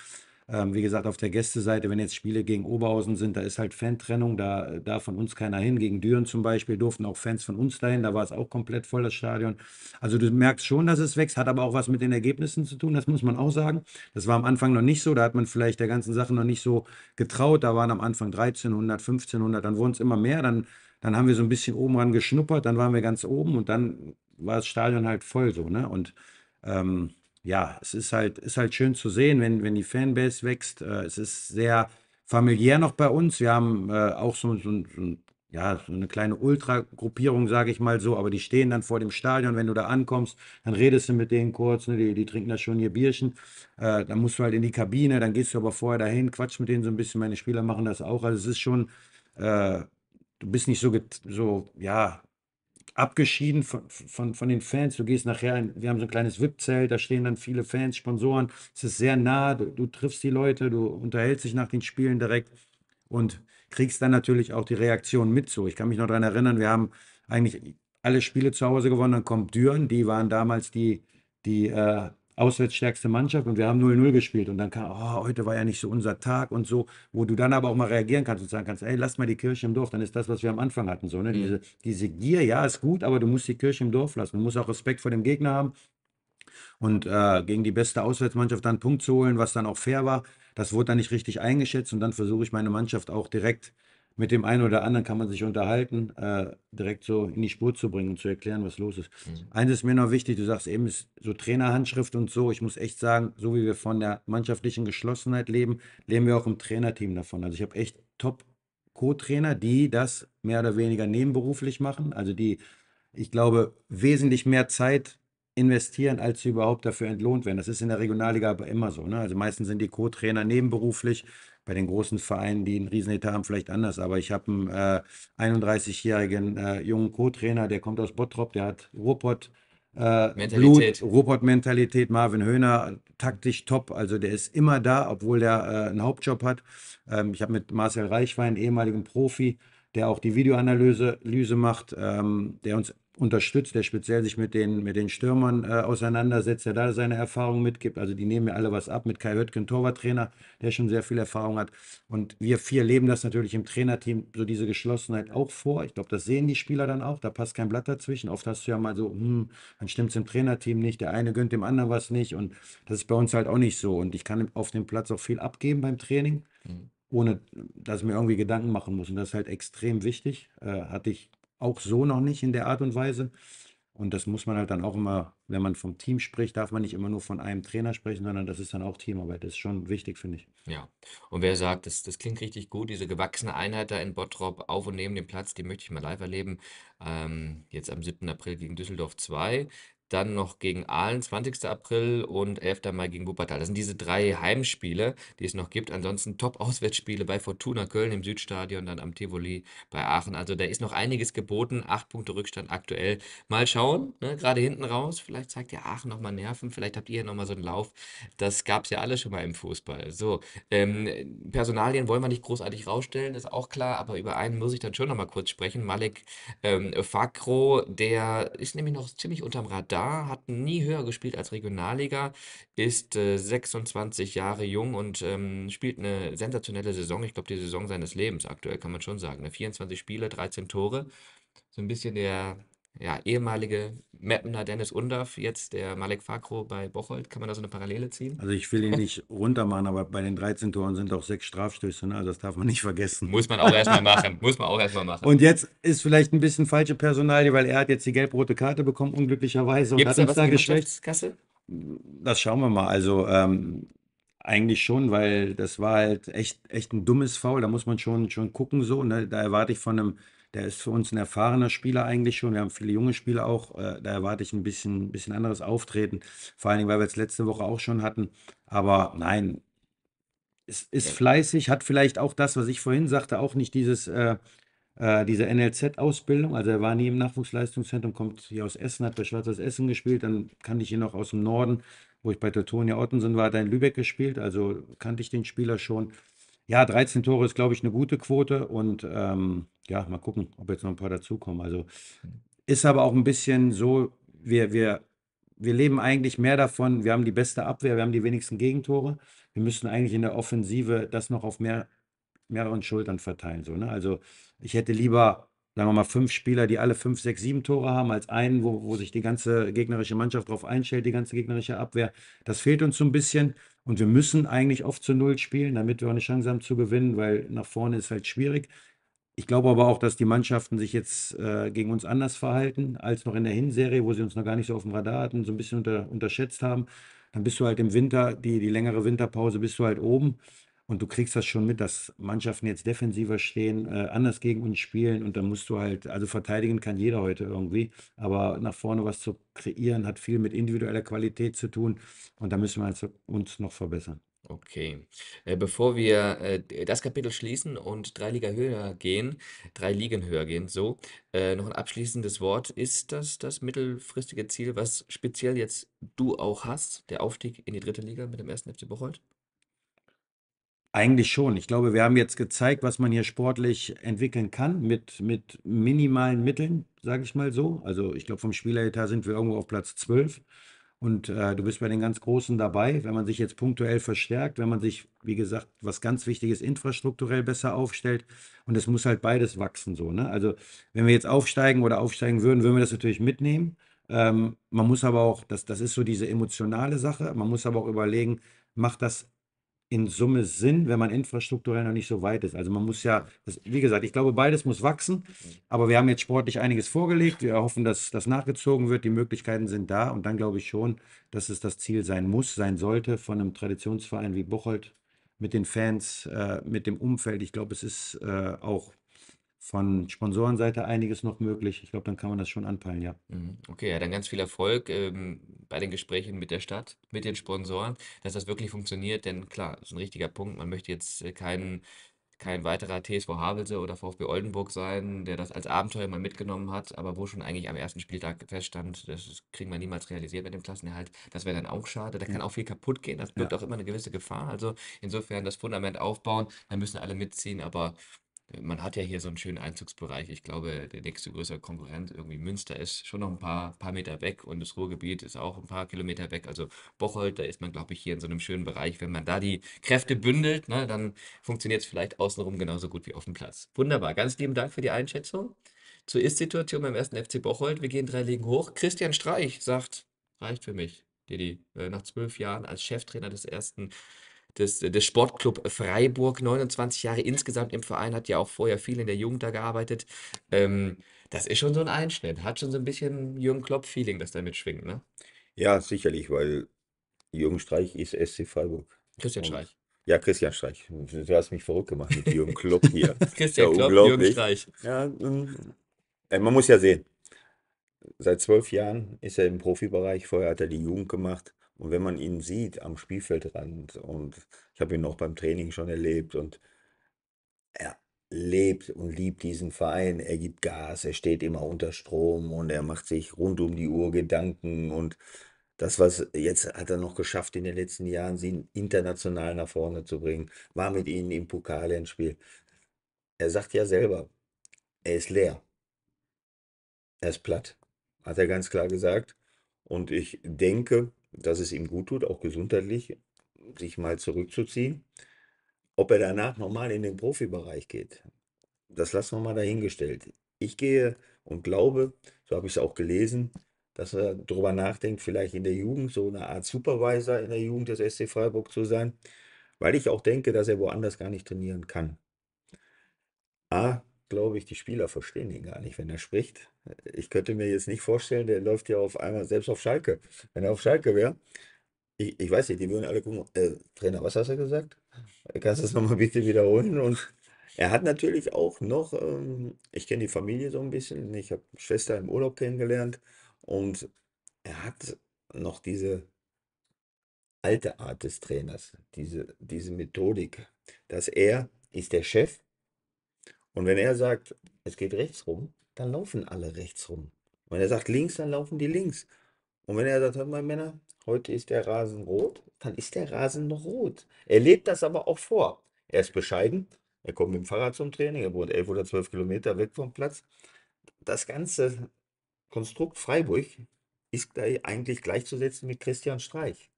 Ähm, wie gesagt, auf der Gästeseite, wenn jetzt Spiele gegen Oberhausen sind, da ist halt Fantrennung, da darf von uns keiner hin. Gegen Düren zum Beispiel durften auch Fans von uns dahin, da war es auch komplett voll, das Stadion. Also du merkst schon, dass es wächst, hat aber auch was mit den Ergebnissen zu tun, das muss man auch sagen. Das war am Anfang noch nicht so, da hat man vielleicht der ganzen Sache noch nicht so getraut. Da waren am Anfang 1300, 1500, dann wurden es immer mehr, dann dann haben wir so ein bisschen oben ran geschnuppert, dann waren wir ganz oben und dann war das Stadion halt voll so, ne? Und ähm, ja, es ist halt, ist halt schön zu sehen, wenn, wenn die Fanbase wächst. Äh, es ist sehr familiär noch bei uns. Wir haben äh, auch so, so, so, ja, so eine kleine Ultra-Gruppierung, sage ich mal so, aber die stehen dann vor dem Stadion, wenn du da ankommst, dann redest du mit denen kurz, ne? die, die, trinken da schon ihr Bierchen. Äh, dann musst du halt in die Kabine, dann gehst du aber vorher dahin, quatsch mit denen so ein bisschen. Meine Spieler machen das auch. Also es ist schon, äh, du bist nicht so, so ja, abgeschieden von, von, von den Fans. Du gehst nachher, in, wir haben so ein kleines VIP-Zelt, da stehen dann viele Fans, Sponsoren. Es ist sehr nah, du, du, triffst die Leute, du unterhältst dich nach den Spielen direkt und kriegst dann natürlich auch die Reaktion mit so. Ich kann mich noch daran erinnern, wir haben eigentlich alle Spiele zu Hause gewonnen, dann kommt Düren, die waren damals die, die äh, auswärtsstärkste Mannschaft und wir haben 0-0 gespielt und dann kam, oh, heute war ja nicht so unser Tag und so, wo du dann aber auch mal reagieren kannst und sagen kannst, ey, lass mal die Kirche im Dorf, dann ist das, was wir am Anfang hatten, so, ne? Mhm. Diese, diese Gier, ja, ist gut, aber du musst die Kirche im Dorf lassen, du musst auch Respekt vor dem Gegner haben und äh, gegen die beste Auswärtsmannschaft dann einen Punkt zu holen, was dann auch fair war, das wurde dann nicht richtig eingeschätzt und dann versuche ich meine Mannschaft auch direkt mit dem einen oder anderen kann man sich unterhalten, äh, direkt so in die Spur zu bringen und zu erklären, was los ist. Mhm. Eins ist mir noch wichtig, du sagst eben, ist so Trainerhandschrift und so. Ich muss echt sagen, so wie wir von der mannschaftlichen Geschlossenheit leben, leben wir auch im Trainerteam davon. Also ich habe echt top Co-Trainer, die das mehr oder weniger nebenberuflich machen, also die, ich glaube, wesentlich mehr Zeit investieren, als sie überhaupt dafür entlohnt werden. Das ist in der Regionalliga aber immer so. Ne? Also meistens sind die Co-Trainer nebenberuflich, bei den großen Vereinen, die einen Riesenetat haben, vielleicht anders. Aber ich habe einen äh, 31-jährigen äh, jungen Co-Trainer, der kommt aus Bottrop, der hat Ruhrpott. Äh, Mentalität. Blut, Ruhrpott-Mentalität, Marvin Höhner, taktisch top. Also der ist immer da, obwohl der äh, einen Hauptjob hat. Ähm, ich habe mit Marcel Reichwein, ehemaligen Profi, der auch die Videoanalyse Lüse macht, ähm, der uns unterstützt, der speziell sich mit den, mit den Stürmern äh, auseinandersetzt, der da seine Erfahrungen mitgibt. Also die nehmen mir alle was ab mit Kai Höttgen, Torwarttrainer, der schon sehr viel Erfahrung hat. Und wir vier leben das natürlich im Trainerteam, so diese Geschlossenheit auch vor. Ich glaube, das sehen die Spieler dann auch. Da passt kein Blatt dazwischen. Oft hast du ja mal so, hm, dann stimmt es im Trainerteam nicht, der eine gönnt dem anderen was nicht. Und das ist bei uns halt auch nicht so. Und ich kann auf dem Platz auch viel abgeben beim Training. Mhm ohne dass ich mir irgendwie Gedanken machen muss. Und das ist halt extrem wichtig. Äh, hatte ich auch so noch nicht in der Art und Weise. Und das muss man halt dann auch immer, wenn man vom Team spricht, darf man nicht immer nur von einem Trainer sprechen, sondern das ist dann auch Teamarbeit. Das ist schon wichtig, finde ich. Ja. Und wer sagt, das, das klingt richtig gut, diese gewachsene Einheit da in Bottrop auf und neben dem Platz, die möchte ich mal live erleben. Ähm, jetzt am 7. April gegen Düsseldorf 2 dann noch gegen Aalen, 20. April und 11. Mai gegen Wuppertal. Das sind diese drei Heimspiele, die es noch gibt. Ansonsten Top-Auswärtsspiele bei Fortuna Köln im Südstadion, dann am Tivoli bei Aachen. Also da ist noch einiges geboten. Acht Punkte Rückstand aktuell. Mal schauen, ne? gerade hinten raus. Vielleicht zeigt ihr Aachen nochmal Nerven. Vielleicht habt ihr ja nochmal so einen Lauf. Das gab es ja alle schon mal im Fußball. So, ähm, Personalien wollen wir nicht großartig rausstellen, ist auch klar. Aber über einen muss ich dann schon nochmal kurz sprechen. Malek ähm, Fakro, der ist nämlich noch ziemlich unterm Radar Jahr, hat nie höher gespielt als Regionalliga, ist äh, 26 Jahre jung und ähm, spielt eine sensationelle Saison. Ich glaube, die Saison seines Lebens aktuell, kann man schon sagen. Ne? 24 Spiele, 13 Tore. So ein bisschen der ja, ehemalige Mappener Dennis Undorf, jetzt der Malek Fakro bei Bocholt. Kann man da so eine Parallele ziehen? Also ich will ihn nicht runtermachen, aber bei den 13 Toren sind auch sechs Strafstöße, ne? also das darf man nicht vergessen. Muss man auch erstmal machen, muss man auch erstmal machen. Und jetzt ist vielleicht ein bisschen falsche Personalie, weil er hat jetzt die gelb-rote Karte bekommen, unglücklicherweise, Gibt's und hat uns da geschwächt. Das schauen wir mal, also ähm, eigentlich schon, weil das war halt echt, echt ein dummes Foul, da muss man schon, schon gucken so, ne? da erwarte ich von einem der ist für uns ein erfahrener Spieler eigentlich schon. Wir haben viele junge Spieler auch. Äh, da erwarte ich ein bisschen, bisschen anderes Auftreten. Vor allen Dingen, weil wir es letzte Woche auch schon hatten. Aber nein, es ist fleißig, hat vielleicht auch das, was ich vorhin sagte, auch nicht dieses, äh, äh, diese NLZ-Ausbildung. Also er war nie im Nachwuchsleistungszentrum, kommt hier aus Essen, hat bei Schwarzes Essen gespielt. Dann kannte ich ihn noch aus dem Norden, wo ich bei Teutonia Ottensen war, da in Lübeck gespielt. Also kannte ich den Spieler schon ja, 13 Tore ist, glaube ich, eine gute Quote und ähm, ja, mal gucken, ob jetzt noch ein paar dazukommen. Also ist aber auch ein bisschen so, wir, wir, wir leben eigentlich mehr davon, wir haben die beste Abwehr, wir haben die wenigsten Gegentore. Wir müssten eigentlich in der Offensive das noch auf mehr, mehreren Schultern verteilen. So, ne? Also ich hätte lieber sagen wir mal, fünf Spieler, die alle fünf, sechs, sieben Tore haben, als einen, wo, wo sich die ganze gegnerische Mannschaft drauf einstellt, die ganze gegnerische Abwehr. Das fehlt uns so ein bisschen. Und wir müssen eigentlich oft zu Null spielen, damit wir auch eine Chance haben zu gewinnen, weil nach vorne ist halt schwierig. Ich glaube aber auch, dass die Mannschaften sich jetzt äh, gegen uns anders verhalten als noch in der Hinserie, wo sie uns noch gar nicht so auf dem Radar hatten, so ein bisschen unter, unterschätzt haben. Dann bist du halt im Winter, die, die längere Winterpause, bist du halt oben. Und du kriegst das schon mit, dass Mannschaften jetzt defensiver stehen, äh, anders gegen uns spielen und dann musst du halt, also verteidigen kann jeder heute irgendwie, aber nach vorne was zu kreieren hat viel mit individueller Qualität zu tun und da müssen wir halt uns noch verbessern. Okay. Äh, bevor wir äh, das Kapitel schließen und drei Liga höher gehen, drei Ligen höher gehen, so, äh, noch ein abschließendes Wort. Ist das das mittelfristige Ziel, was speziell jetzt du auch hast, der Aufstieg in die dritte Liga mit dem ersten FC Bocholt? Eigentlich schon. Ich glaube, wir haben jetzt gezeigt, was man hier sportlich entwickeln kann mit, mit minimalen Mitteln, sage ich mal so. Also ich glaube, vom Spieleretat sind wir irgendwo auf Platz 12 und äh, du bist bei den ganz Großen dabei. Wenn man sich jetzt punktuell verstärkt, wenn man sich, wie gesagt, was ganz Wichtiges infrastrukturell besser aufstellt und es muss halt beides wachsen so. Ne? Also wenn wir jetzt aufsteigen oder aufsteigen würden, würden wir das natürlich mitnehmen. Ähm, man muss aber auch, das, das ist so diese emotionale Sache, man muss aber auch überlegen, macht das in Summe Sinn, wenn man infrastrukturell noch nicht so weit ist. Also man muss ja, das, wie gesagt, ich glaube, beides muss wachsen, aber wir haben jetzt sportlich einiges vorgelegt. Wir hoffen, dass das nachgezogen wird. Die Möglichkeiten sind da und dann glaube ich schon, dass es das Ziel sein muss, sein sollte von einem Traditionsverein wie Bocholt mit den Fans, äh, mit dem Umfeld. Ich glaube, es ist äh, auch von Sponsorenseite einiges noch möglich. Ich glaube, dann kann man das schon anpeilen, ja. Mhm. Okay, ja, dann ganz viel Erfolg ähm, bei den Gesprächen mit der Stadt, mit den Sponsoren, dass das wirklich funktioniert, denn klar, das ist ein richtiger Punkt. Man möchte jetzt äh, keinen kein weiterer TSV Havelse oder VfB Oldenburg sein, der das als Abenteuer mal mitgenommen hat, aber wo schon eigentlich am ersten Spieltag feststand, das kriegen wir niemals realisiert mit dem Klassenerhalt. Das wäre dann auch schade. Da kann auch viel kaputt gehen. Das birgt ja. auch immer eine gewisse Gefahr. Also insofern das Fundament aufbauen, da müssen alle mitziehen, aber man hat ja hier so einen schönen Einzugsbereich. Ich glaube, der nächste größere Konkurrent, irgendwie Münster, ist schon noch ein paar, paar Meter weg und das Ruhrgebiet ist auch ein paar Kilometer weg. Also Bocholt, da ist man, glaube ich, hier in so einem schönen Bereich. Wenn man da die Kräfte bündelt, ne, dann funktioniert es vielleicht außenrum genauso gut wie auf dem Platz. Wunderbar. Ganz lieben Dank für die Einschätzung zur Ist-Situation beim ersten FC Bocholt. Wir gehen drei Ligen hoch. Christian Streich sagt, reicht für mich. Didi, äh, nach zwölf Jahren als Cheftrainer des ersten des, des Sportclub Freiburg, 29 Jahre insgesamt im Verein, hat ja auch vorher viel in der Jugend da gearbeitet. Ähm, das ist schon so ein Einschnitt, hat schon so ein bisschen Jürgen Klopp-Feeling, das da mitschwingt, ne? Ja, sicherlich, weil Jürgen Streich ist SC Freiburg. Christian Streich. Ja, Christian Streich. Du hast mich verrückt gemacht mit Jürgen Klopp hier. Christian ja, Klopp, Jürgen Streich. Ja, ähm, man muss ja sehen. Seit zwölf Jahren ist er im Profibereich. Vorher hat er die Jugend gemacht. Und wenn man ihn sieht am Spielfeldrand und ich habe ihn auch beim Training schon erlebt und er lebt und liebt diesen Verein, er gibt Gas, er steht immer unter Strom und er macht sich rund um die Uhr Gedanken und das, was jetzt hat er noch geschafft in den letzten Jahren, sie international nach vorne zu bringen, war mit ihnen im Pokal Er sagt ja selber, er ist leer. Er ist platt, hat er ganz klar gesagt. Und ich denke, dass es ihm gut tut, auch gesundheitlich, sich mal zurückzuziehen. Ob er danach nochmal in den Profibereich geht, das lassen wir mal dahingestellt. Ich gehe und glaube, so habe ich es auch gelesen, dass er darüber nachdenkt, vielleicht in der Jugend so eine Art Supervisor in der Jugend des SC Freiburg zu sein, weil ich auch denke, dass er woanders gar nicht trainieren kann. A, glaube ich, die Spieler verstehen ihn gar nicht, wenn er spricht. Ich könnte mir jetzt nicht vorstellen, der läuft ja auf einmal selbst auf Schalke. Wenn er auf Schalke wäre, ich, ich weiß nicht, die würden alle gucken, äh, Trainer, was hast du gesagt? Kannst du das nochmal bitte wiederholen? Und er hat natürlich auch noch, ähm, ich kenne die Familie so ein bisschen, ich habe Schwester im Urlaub kennengelernt und er hat noch diese alte Art des Trainers, diese, diese Methodik, dass er ist der Chef, und wenn er sagt, es geht rechts rum, dann laufen alle rechts rum. Und wenn er sagt links, dann laufen die links. Und wenn er sagt, hört mal Männer, heute ist der Rasen rot, dann ist der Rasen noch rot. Er lebt das aber auch vor. Er ist bescheiden, er kommt mit dem Fahrrad zum Training, er wohnt elf oder zwölf Kilometer weg vom Platz. Das ganze Konstrukt Freiburg ist eigentlich gleichzusetzen mit Christian Streich.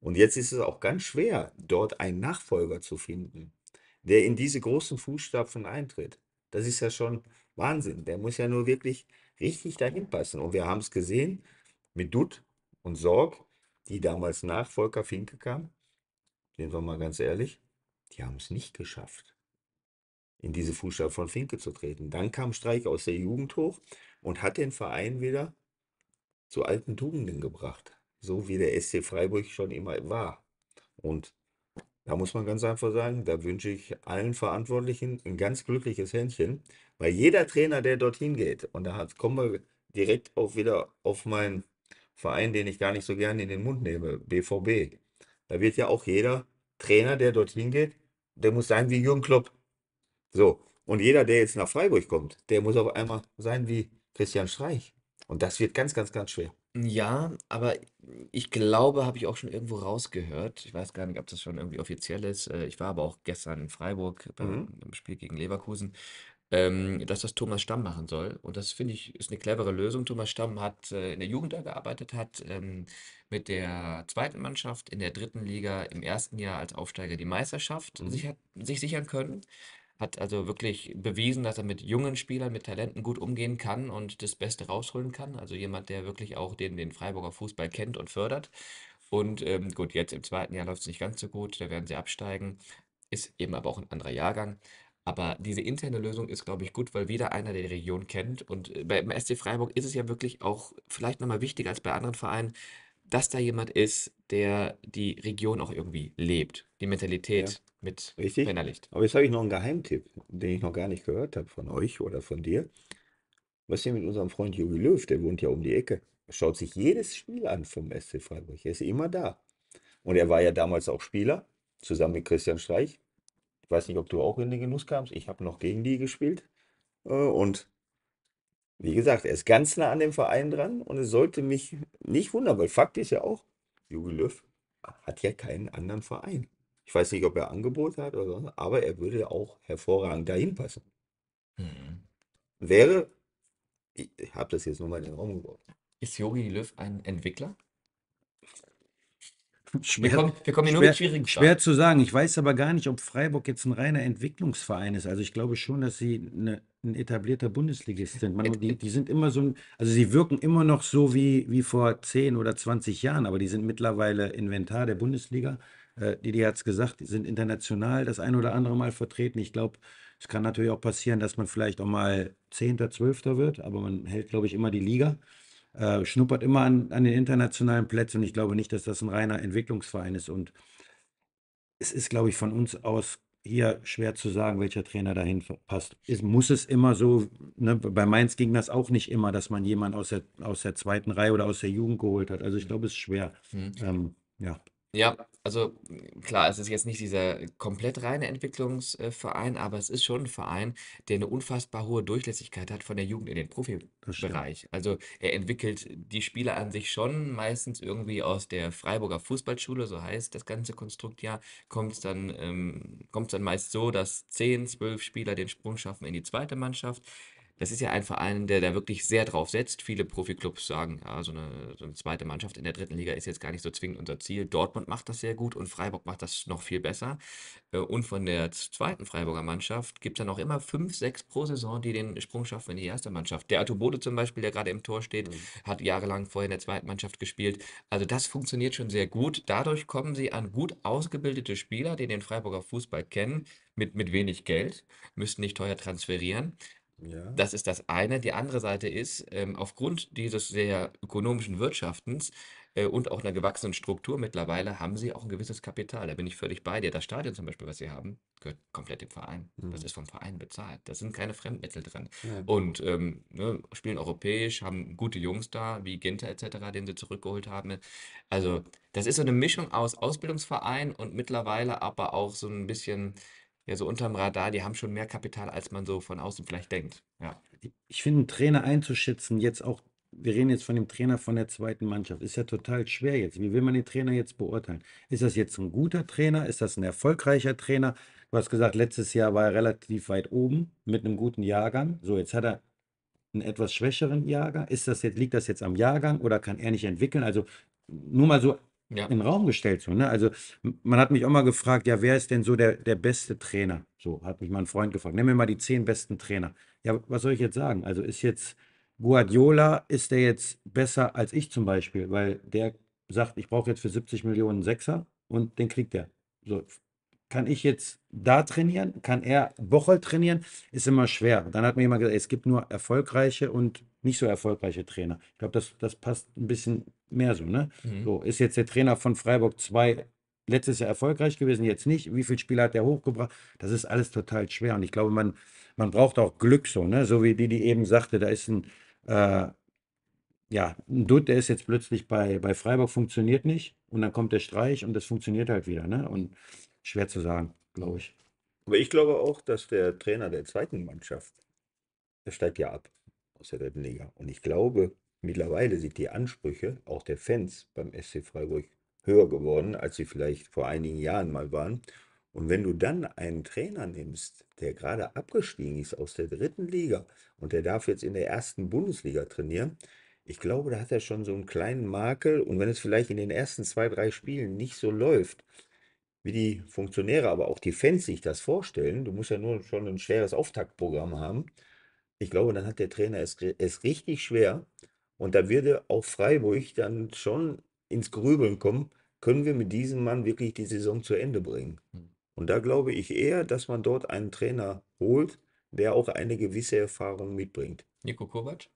Und jetzt ist es auch ganz schwer, dort einen Nachfolger zu finden der in diese großen Fußstapfen eintritt. Das ist ja schon Wahnsinn. Der muss ja nur wirklich richtig dahin passen. Und wir haben es gesehen mit Dutt und Sorg, die damals nach Volker Finke kamen. Sind wir mal ganz ehrlich, die haben es nicht geschafft, in diese Fußstapfen von Finke zu treten. Dann kam Streich aus der Jugend hoch und hat den Verein wieder zu alten Tugenden gebracht. So wie der SC Freiburg schon immer war. Und da muss man ganz einfach sagen, da wünsche ich allen Verantwortlichen ein ganz glückliches Händchen, weil jeder Trainer, der dorthin geht, und da hat, kommen wir direkt auch wieder auf meinen Verein, den ich gar nicht so gerne in den Mund nehme, BVB. Da wird ja auch jeder Trainer, der dorthin geht, der muss sein wie Jürgen Klopp. So, und jeder, der jetzt nach Freiburg kommt, der muss auf einmal sein wie Christian Streich. Und das wird ganz, ganz, ganz schwer. Ja, aber ich glaube, habe ich auch schon irgendwo rausgehört. Ich weiß gar nicht, ob das schon irgendwie offiziell ist. Äh, ich war aber auch gestern in Freiburg beim, Mhm. Spiel gegen Leverkusen, ähm, dass das Thomas Stamm machen soll. Und das finde ich ist eine clevere Lösung. Thomas Stamm hat äh, in der Jugend da gearbeitet, hat ähm, mit der zweiten Mannschaft in der dritten Liga im ersten Jahr als Aufsteiger die Meisterschaft mhm. sich, hat, sich sichern können hat also wirklich bewiesen, dass er mit jungen Spielern, mit Talenten gut umgehen kann und das Beste rausholen kann. Also jemand, der wirklich auch den, den Freiburger Fußball kennt und fördert. Und ähm, gut, jetzt im zweiten Jahr läuft es nicht ganz so gut, da werden sie absteigen. Ist eben aber auch ein anderer Jahrgang. Aber diese interne Lösung ist, glaube ich, gut, weil wieder einer der die Region kennt. Und äh, beim SC Freiburg ist es ja wirklich auch vielleicht nochmal wichtiger als bei anderen Vereinen, dass da jemand ist, der die Region auch irgendwie lebt, die Mentalität mit Richtig? Männerlicht. Aber jetzt habe ich noch einen Geheimtipp, den ich noch gar nicht gehört habe von euch oder von dir. Was hier mit unserem Freund Jogi Löw, der wohnt ja um die Ecke. Er schaut sich jedes Spiel an vom SC Freiburg. Er ist immer da. Und er war ja damals auch Spieler, zusammen mit Christian Streich. Ich weiß nicht, ob du auch in den Genuss kamst. Ich habe noch gegen die gespielt. Äh, und wie gesagt, er ist ganz nah an dem Verein dran und es sollte mich nicht wundern, weil Fakt ist ja auch, Jogi Löw hat ja keinen anderen Verein. Ich weiß nicht, ob er Angebot hat oder so, aber er würde auch hervorragend dahin passen. Mhm. Wäre, ich habe das jetzt nur mal in den Raum geworfen. Ist Jogi Löw ein Entwickler? Schwer, wir kommen, wir kommen hier schwer, nur mit schwierigen Fragen. Schwer zu sagen. Ich weiß aber gar nicht, ob Freiburg jetzt ein reiner Entwicklungsverein ist. Also ich glaube schon, dass sie eine, ein etablierter Bundesligist sind. Man, die, die, sind immer so, also sie wirken immer noch so wie, wie vor 10 oder 20 Jahren, aber die sind mittlerweile Inventar der Bundesliga die äh, Didi hat es gesagt, die sind international das ein oder andere Mal vertreten. Ich glaube, es kann natürlich auch passieren, dass man vielleicht auch mal Zehnter, Zwölfter wird, aber man hält, glaube ich, immer die Liga. Äh, schnuppert immer an, an den internationalen Plätzen und ich glaube nicht, dass das ein reiner Entwicklungsverein ist. Und es ist, glaube ich, von uns aus hier schwer zu sagen, welcher Trainer dahin passt. Es muss es immer so, ne, bei Mainz ging das auch nicht immer, dass man jemanden aus der, aus der zweiten Reihe oder aus der Jugend geholt hat. Also ich mhm. glaube, es ist schwer. Mhm. Ähm, ja. Ja, also klar, es ist jetzt nicht dieser komplett reine Entwicklungsverein, aber es ist schon ein Verein, der eine unfassbar hohe Durchlässigkeit hat von der Jugend in den Profibereich. Also er entwickelt die Spieler an sich schon, meistens irgendwie aus der Freiburger Fußballschule, so heißt das ganze Konstrukt ja, kommt es dann, ähm, dann meist so, dass 10, 12 Spieler den Sprung schaffen in die zweite Mannschaft das ist ja ein Verein, der da wirklich sehr drauf setzt. Viele Profiklubs sagen, ja, so eine, so eine, zweite Mannschaft in der dritten Liga ist jetzt gar nicht so zwingend unser Ziel. Dortmund macht das sehr gut und Freiburg macht das noch viel besser. Äh, und von der zweiten Freiburger Mannschaft gibt es dann auch immer fünf, sechs pro Saison, die den Sprung schaffen in die erste Mannschaft. Der Atobode zum Beispiel, der gerade im Tor steht, mhm. hat jahrelang vorher in der zweiten Mannschaft gespielt. Also das funktioniert schon sehr gut. Dadurch kommen sie an gut ausgebildete Spieler, die den Freiburger Fußball kennen, mit, mit wenig Geld, müssten nicht teuer transferieren. Ja. Das ist das eine. Die andere Seite ist, ähm, aufgrund dieses sehr ökonomischen Wirtschaftens äh, und auch einer gewachsenen Struktur mittlerweile haben sie auch ein gewisses Kapital. Da bin ich völlig bei dir. Das Stadion zum Beispiel, was sie haben, gehört komplett dem Verein. Mhm. Das ist vom Verein bezahlt. Da sind keine Fremdmittel drin. Ja. Und ähm, ne, spielen europäisch, haben gute Jungs da, wie Ginter etc., den sie zurückgeholt haben. Also, das ist so eine Mischung aus Ausbildungsverein und mittlerweile aber auch so ein bisschen ja, so unterm Radar, die haben schon mehr Kapital, als man so von außen vielleicht denkt. Ja. Ich finde, einen Trainer einzuschätzen, jetzt auch, wir reden jetzt von dem Trainer von der zweiten Mannschaft, ist ja total schwer jetzt. Wie will man den Trainer jetzt beurteilen? Ist das jetzt ein guter Trainer? Ist das ein erfolgreicher Trainer? Du hast gesagt, letztes Jahr war er relativ weit oben mit einem guten Jahrgang. So, jetzt hat er einen etwas schwächeren Jahrgang. Ist das jetzt, liegt das jetzt am Jahrgang oder kann er nicht entwickeln? Also nur mal so ja. in den Raum gestellt. So, ne? Also man hat mich auch mal gefragt, ja, wer ist denn so der, der beste Trainer? So hat mich mein Freund gefragt. Nimm mir mal die zehn besten Trainer. Ja, was soll ich jetzt sagen? Also ist jetzt Guardiola, ist der jetzt besser als ich zum Beispiel, weil der sagt, ich brauche jetzt für 70 Millionen einen Sechser und den kriegt er. So, kann ich jetzt da trainieren? Kann er Bocholt trainieren? Ist immer schwer. Dann hat mir jemand gesagt, es gibt nur erfolgreiche und nicht so erfolgreiche Trainer. Ich glaube, das, das passt ein bisschen mehr so. Ne? Mhm. So, ist jetzt der Trainer von Freiburg 2 letztes Jahr erfolgreich gewesen, jetzt nicht? Wie viele Spieler hat er hochgebracht? Das ist alles total schwer. Und ich glaube, man, man braucht auch Glück so, ne? So wie die, die eben sagte, da ist ein, äh, ja, ein Dutt, der ist jetzt plötzlich bei, bei Freiburg, funktioniert nicht. Und dann kommt der Streich und das funktioniert halt wieder. Ne? Und schwer zu sagen, glaube mhm. ich. Aber ich glaube auch, dass der Trainer der zweiten Mannschaft, der steigt ja ab aus der dritten Liga. Und ich glaube, mittlerweile sind die Ansprüche auch der Fans beim SC Freiburg höher geworden, als sie vielleicht vor einigen Jahren mal waren. Und wenn du dann einen Trainer nimmst, der gerade abgestiegen ist aus der dritten Liga und der darf jetzt in der ersten Bundesliga trainieren, ich glaube, da hat er schon so einen kleinen Makel. Und wenn es vielleicht in den ersten zwei, drei Spielen nicht so läuft, wie die Funktionäre, aber auch die Fans sich das vorstellen. Du musst ja nur schon ein schweres Auftaktprogramm haben. Ich glaube, dann hat der Trainer es, es richtig schwer. Und da würde auch Freiburg dann schon ins Grübeln kommen, können wir mit diesem Mann wirklich die Saison zu Ende bringen. Hm. Und da glaube ich eher, dass man dort einen Trainer holt, der auch eine gewisse Erfahrung mitbringt. Nico Kovac?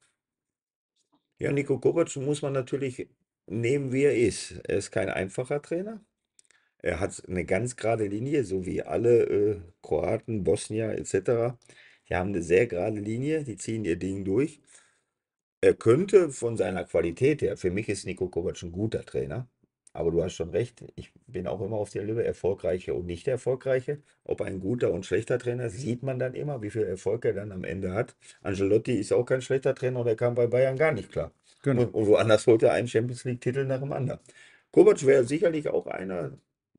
Ja, Nico Kovac muss man natürlich nehmen, wie er ist. Er ist kein einfacher Trainer. Er hat eine ganz gerade Linie, so wie alle äh, Kroaten, Bosnier etc. Die haben eine sehr gerade Linie, die ziehen ihr Ding durch. Er könnte von seiner Qualität her, für mich ist Niko Kovac ein guter Trainer, aber du hast schon recht, ich bin auch immer auf der Lübe, erfolgreiche und nicht erfolgreiche. Ob ein guter und schlechter Trainer, sieht man dann immer, wie viel Erfolg er dann am Ende hat. Angelotti ist auch kein schlechter Trainer und er kam bei Bayern gar nicht klar. Genau. Und, und woanders holte er einen Champions League-Titel nach dem anderen. Kovac wäre sicherlich auch einer,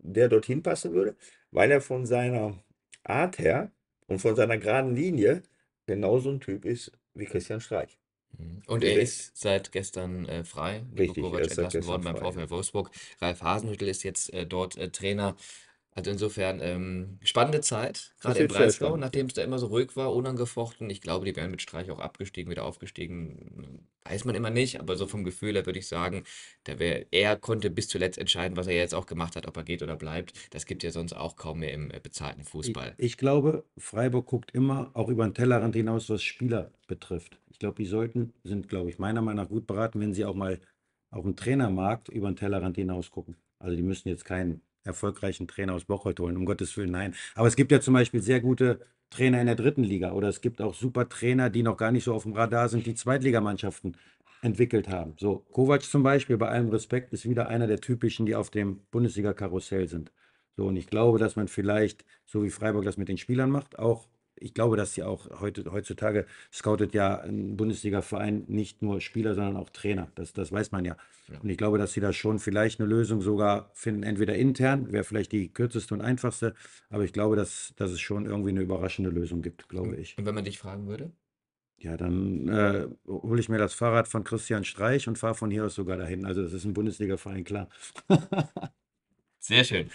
der dorthin passen würde, weil er von seiner Art her und von seiner geraden Linie genauso ein Typ ist wie Christian Streich. Mhm. Und er ist seit gestern äh, frei. Richtig, Kovac entlassen worden beim VfL Wolfsburg. Ralf Hasenhüttel ist jetzt äh, dort äh, Trainer. Also insofern ähm, spannende Zeit, gerade in Breisgau, nachdem es da immer so ruhig war, unangefochten. Ich glaube, die wären mit Streich auch abgestiegen, wieder aufgestiegen. Weiß man immer nicht, aber so vom Gefühl her würde ich sagen, da wär, er konnte bis zuletzt entscheiden, was er jetzt auch gemacht hat, ob er geht oder bleibt. Das gibt ja sonst auch kaum mehr im äh, bezahlten Ich, Fußball. ich glaube, Freiburg guckt immer auch über den Tellerrand hinaus, was Spieler betrifft. Ich glaube, die sollten, sind, glaube ich, meiner Meinung nach gut beraten, wenn sie auch mal auf dem Trainermarkt über den Tellerrand hinaus gucken. Also die müssen jetzt keinen erfolgreichen Trainer aus Bocholt holen. Um Gottes Willen, nein. Aber es gibt ja zum Beispiel sehr gute Trainer in der dritten Liga oder es gibt auch super Trainer, die noch gar nicht so auf dem Radar sind, die Zweitligamannschaften entwickelt haben. So, Kovac zum Beispiel, bei allem Respekt, ist wieder einer der typischen, die auf dem Bundesliga-Karussell sind. So, und ich glaube, dass man vielleicht, so wie Freiburg das mit den Spielern macht, auch ich glaube, dass sie auch heute, heutzutage scoutet ja ein Bundesliga-Verein nicht nur Spieler, sondern auch Trainer. Das, das weiß man ja. ja. Und ich glaube, dass sie da schon vielleicht eine Lösung sogar finden, entweder intern, wäre vielleicht die kürzeste und einfachste, aber ich glaube, dass, dass es schon irgendwie eine überraschende Lösung gibt, glaube ich. Und wenn man dich fragen würde? Ja, dann äh, hole ich mir das Fahrrad von Christian Streich und fahre von hier aus sogar dahin. Also, das ist ein Bundesliga-Verein, klar. Sehr schön.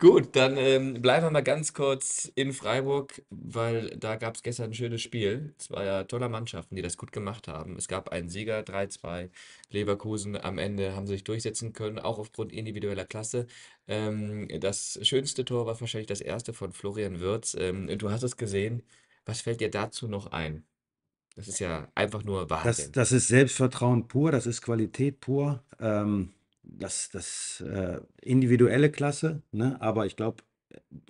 Gut, dann ähm, bleiben wir mal ganz kurz in Freiburg, weil da gab es gestern ein schönes Spiel Es war ja toller Mannschaften, die das gut gemacht haben. Es gab einen Sieger, 3-2. Leverkusen am Ende haben sie sich durchsetzen können, auch aufgrund individueller Klasse. Ähm, das schönste Tor war wahrscheinlich das erste von Florian Wirz. Ähm, du hast es gesehen. Was fällt dir dazu noch ein? Das ist ja einfach nur Wahnsinn. Das, das ist Selbstvertrauen pur, das ist Qualität pur. Ähm das, das äh, individuelle Klasse, ne? aber ich glaube,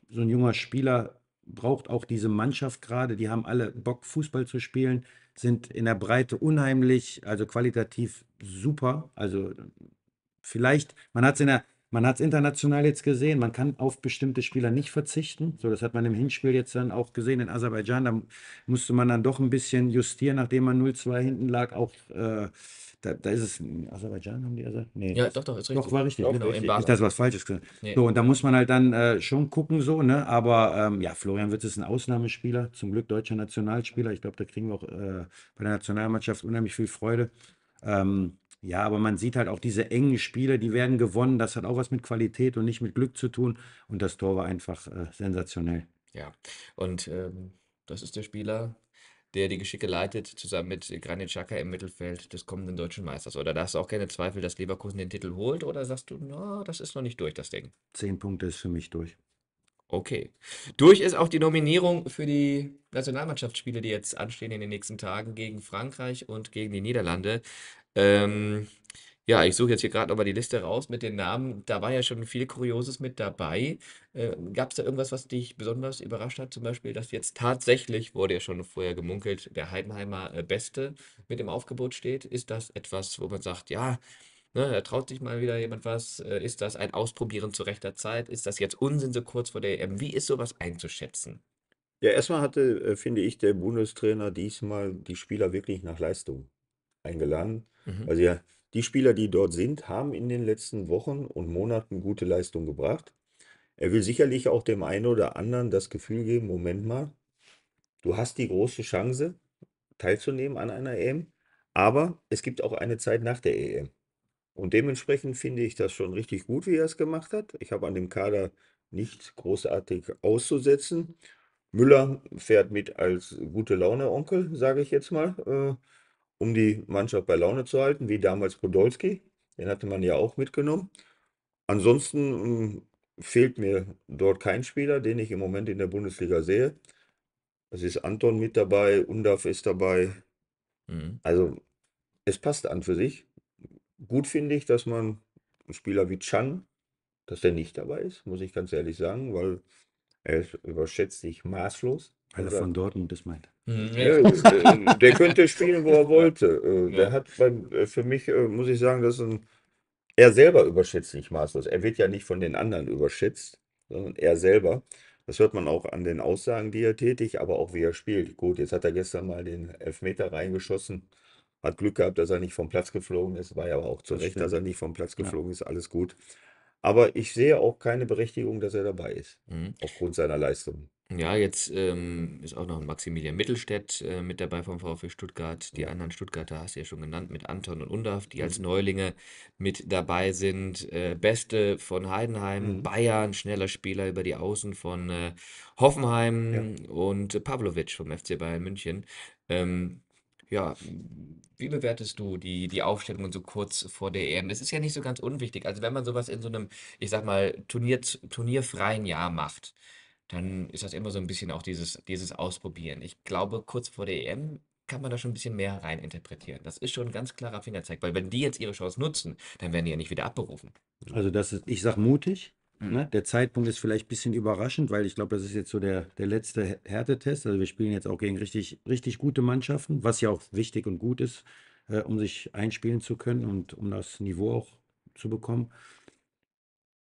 so ein junger Spieler braucht auch diese Mannschaft gerade. Die haben alle Bock, Fußball zu spielen, sind in der Breite unheimlich, also qualitativ super. Also vielleicht, man hat es in der man hat es international jetzt gesehen, man kann auf bestimmte Spieler nicht verzichten. So, das hat man im Hinspiel jetzt dann auch gesehen in Aserbaidschan. Da musste man dann doch ein bisschen justieren, nachdem man 0-2 hinten lag, auch äh, da, da ist es in Aserbaidschan, haben die Aserbaidschan? Nee. Ja, doch, doch, ist richtig. Doch, war richtig. Doch, genau, richtig. Genau, nicht, dass was Falsches gesagt nee. So, und da muss man halt dann äh, schon gucken, so, ne? Aber ähm, ja, Florian Witz ist ein Ausnahmespieler, zum Glück deutscher Nationalspieler. Ich glaube, da kriegen wir auch äh, bei der Nationalmannschaft unheimlich viel Freude. Ähm, ja, aber man sieht halt auch diese engen Spiele, die werden gewonnen. Das hat auch was mit Qualität und nicht mit Glück zu tun. Und das Tor war einfach äh, sensationell. Ja, und ähm, das ist der Spieler, der die Geschicke leitet, zusammen mit Granit Xhaka im Mittelfeld des kommenden deutschen Meisters. Oder da hast du auch keine Zweifel, dass Leverkusen den Titel holt? Oder sagst du, na, no, das ist noch nicht durch, das Ding? Zehn Punkte ist für mich durch. Okay. Durch ist auch die Nominierung für die Nationalmannschaftsspiele, die jetzt anstehen in den nächsten Tagen gegen Frankreich und gegen die Niederlande. Ähm, ja, ich suche jetzt hier gerade nochmal die Liste raus mit den Namen. Da war ja schon viel Kurioses mit dabei. Äh, gab es da irgendwas, was dich besonders überrascht hat? Zum Beispiel, dass jetzt tatsächlich, wurde ja schon vorher gemunkelt, der Heidenheimer äh, Beste mit im Aufgebot steht. Ist das etwas, wo man sagt, ja, ne, da traut sich mal wieder jemand was? Äh, ist das ein Ausprobieren zu rechter Zeit? Ist das jetzt Unsinn so kurz vor der EM? Wie ist sowas einzuschätzen? Ja, erstmal hatte, äh, finde ich, der Bundestrainer diesmal die Spieler wirklich nach Leistung eingeladen. Mhm. Also ja, die Spieler, die dort sind, haben in den letzten Wochen und Monaten gute Leistung gebracht. Er will sicherlich auch dem einen oder anderen das Gefühl geben, Moment mal, du hast die große Chance, teilzunehmen an einer EM, aber es gibt auch eine Zeit nach der EM. Und dementsprechend finde ich das schon richtig gut, wie er es gemacht hat. Ich habe an dem Kader nicht großartig auszusetzen. Müller fährt mit als gute Laune Onkel, sage ich jetzt mal. Äh, um die Mannschaft bei Laune zu halten, wie damals Podolski. Den hatte man ja auch mitgenommen. Ansonsten hm, fehlt mir dort kein Spieler, den ich im Moment in der Bundesliga sehe. Es ist Anton mit dabei, Undaf ist dabei. Mhm. Also es passt an für sich. Gut finde ich, dass man einen Spieler wie Chang, dass der nicht dabei ist, muss ich ganz ehrlich sagen, weil er überschätzt sich maßlos. Weil er von Dortmund das meint. Mhm. Ja, äh, der könnte spielen, wo er wollte. Äh, der hat äh, für mich, muss ich sagen, das ein, er selber überschätzt nicht maßlos. Er wird ja nicht von den anderen überschätzt, sondern er selber. Das hört man auch an den Aussagen, die er tätigt, aber auch wie er spielt. Gut, jetzt hat er gestern mal den Elfmeter reingeschossen. Hat Glück gehabt, dass er nicht vom Platz geflogen ist. War ja aber auch zu das Recht, stimmt. dass er nicht vom Platz geflogen ja. ist. Alles gut. Aber ich sehe auch keine Berechtigung, dass er dabei ist, mhm. aufgrund seiner Leistung. Ja, jetzt ähm, ist auch noch Maximilian Mittelstädt äh, mit dabei vom VfL Stuttgart. Die anderen Stuttgarter hast du ja schon genannt, mit Anton und Undav, die als mhm. Neulinge mit dabei sind. Äh, Beste von Heidenheim, Mhm. Bayern, schneller Spieler über die Außen von äh, Ja. Hoffenheim und Pavlovic vom FC Bayern München. Ähm, ja, wie bewertest du die, die Aufstellungen so kurz vor der EM? Das ist ja nicht so ganz unwichtig. Also wenn man sowas in so einem, ich sag mal, Turnier, turnierfreien Jahr macht, dann ist das immer so ein bisschen auch dieses, dieses Ausprobieren. Ich glaube, kurz vor der EM kann man da schon ein bisschen mehr reininterpretieren. Das ist schon ein ganz klarer Fingerzeig, weil wenn die jetzt ihre Chance nutzen, dann werden die ja nicht wieder abberufen. Also das ist, ich sage mutig. Mhm. Ne? Der Zeitpunkt ist vielleicht ein bisschen überraschend, weil ich glaube, das ist jetzt so der, der letzte Härtetest. Also wir spielen jetzt auch gegen richtig, richtig gute Mannschaften, was ja auch wichtig und gut ist, äh, um sich einspielen zu können und um das Niveau auch zu bekommen.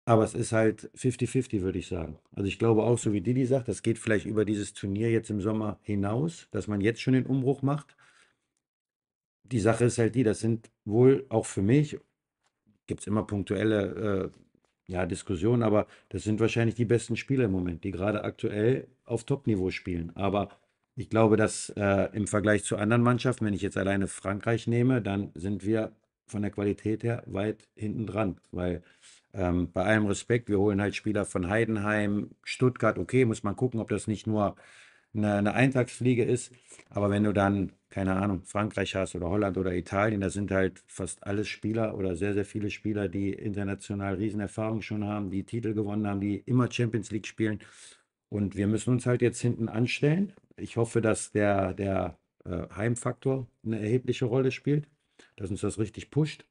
Aber es ist halt 50-50, würde ich sagen. Also ich glaube auch, so wie Didi sagt, das geht vielleicht über dieses Turnier jetzt im Sommer hinaus, dass man jetzt schon den Umbruch macht. Die Sache ist halt die, das sind wohl auch für mich, gibt es immer punktuelle äh, ja, Diskussionen, aber das sind wahrscheinlich die besten Spieler im Moment, die gerade aktuell auf Top-Niveau spielen. Aber ich glaube, dass äh, im Vergleich zu anderen Mannschaften, wenn ich jetzt alleine Frankreich nehme, dann sind wir von der Qualität her weit hinten dran, weil ähm, bei allem Respekt, wir holen halt Spieler von Heidenheim, Stuttgart, okay, muss man gucken, ob das nicht nur eine, eine Eintagsfliege ist. Aber wenn du dann, keine Ahnung, Frankreich hast oder Holland oder Italien, da sind halt fast alles Spieler oder sehr, sehr viele Spieler, die international Riesenerfahrung schon haben, die Titel gewonnen haben, die immer Champions League spielen. Und wir müssen uns halt jetzt hinten anstellen. Ich hoffe, dass der, der äh, Heimfaktor eine erhebliche Rolle spielt, dass uns das richtig pusht.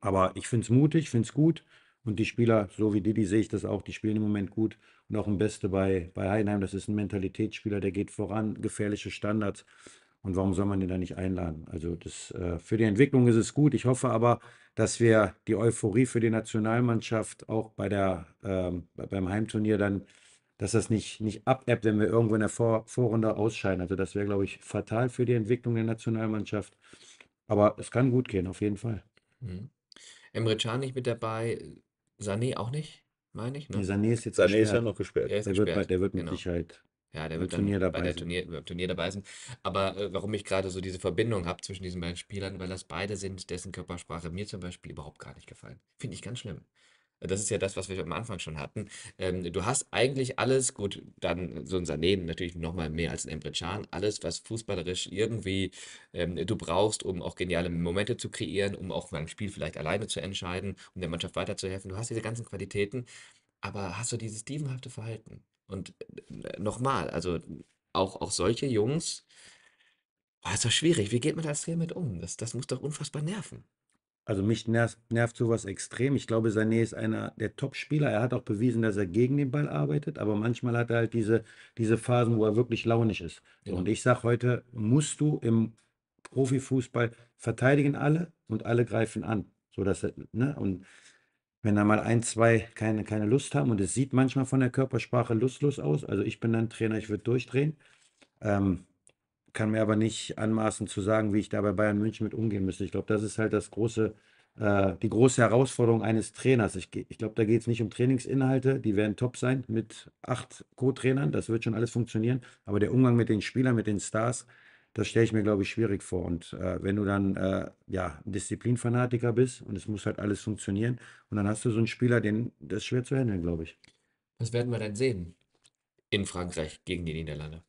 Aber ich finde es mutig, finde es gut. Und die Spieler, so wie Didi sehe ich das auch, die spielen im Moment gut. Und auch im Beste bei, bei Heidenheim, das ist ein Mentalitätsspieler, der geht voran, gefährliche Standards. Und warum soll man den da nicht einladen? Also das, äh, für die Entwicklung ist es gut. Ich hoffe aber, dass wir die Euphorie für die Nationalmannschaft auch bei der, ähm, beim Heimturnier dann, dass das nicht, nicht abebbt, wenn wir irgendwo in der Vor Vorrunde ausscheiden. Also das wäre, glaube ich, fatal für die Entwicklung der Nationalmannschaft. Aber es kann gut gehen, auf jeden Fall. Mhm. Emre Can nicht mit dabei, Sané auch nicht, meine ich. Ne? Nee, Sané ist jetzt Sané gesperrt. ist ja noch gesperrt. Der, gesperrt. Wird, der wird mit genau. Sicherheit ja, der wird dann Turnier dabei bei der Turnier, äh, beim Turnier dabei sein. Aber äh, warum ich gerade so diese Verbindung habe zwischen diesen beiden Spielern, weil das beide sind, dessen Körpersprache mir zum Beispiel überhaupt gar nicht gefallen. Finde ich ganz schlimm. Äh, das ist ja das, was wir am Anfang schon hatten. Ähm, du hast eigentlich alles, gut, dann so ein Sané natürlich nochmal mehr als ein Emre Can, alles, was fußballerisch irgendwie ähm, du brauchst, um auch geniale Momente zu kreieren, um auch beim Spiel vielleicht alleine zu entscheiden, um der Mannschaft weiterzuhelfen. Du hast diese ganzen Qualitäten, aber hast du dieses diebenhafte Verhalten? Und äh, nochmal, also auch, auch solche Jungs, war ah, ist doch schwierig. Wie geht man als Trainer mit um? Das, das muss doch unfassbar nerven. Also mich nervt, nervt sowas extrem. Ich glaube, Sané ist einer der Top-Spieler. Er hat auch bewiesen, dass er gegen den Ball arbeitet, aber manchmal hat er halt diese, diese Phasen, wo er wirklich launisch ist. So, und ich sage heute, musst du im Profifußball verteidigen alle und alle greifen an. So ne? Und wenn da mal ein, zwei keine, keine Lust haben und es sieht manchmal von der Körpersprache lustlos aus, also ich bin dann Trainer, ich würde durchdrehen. Ähm, kann mir aber nicht anmaßen zu sagen, wie ich da bei Bayern München mit umgehen müsste. Ich glaube, das ist halt das große, äh, die große Herausforderung eines Trainers. Ich, ich glaube, da geht es nicht um Trainingsinhalte, die werden top sein mit acht Co-Trainern, das wird schon alles funktionieren. Aber der Umgang mit den Spielern, mit den Stars, das stelle ich mir, glaube ich, schwierig vor. Und äh, wenn du dann äh, ja, ein Disziplinfanatiker bist und es muss halt alles funktionieren, und dann hast du so einen Spieler, den das ist schwer zu handeln, glaube ich. Was werden wir dann sehen in Frankreich gegen die Niederlande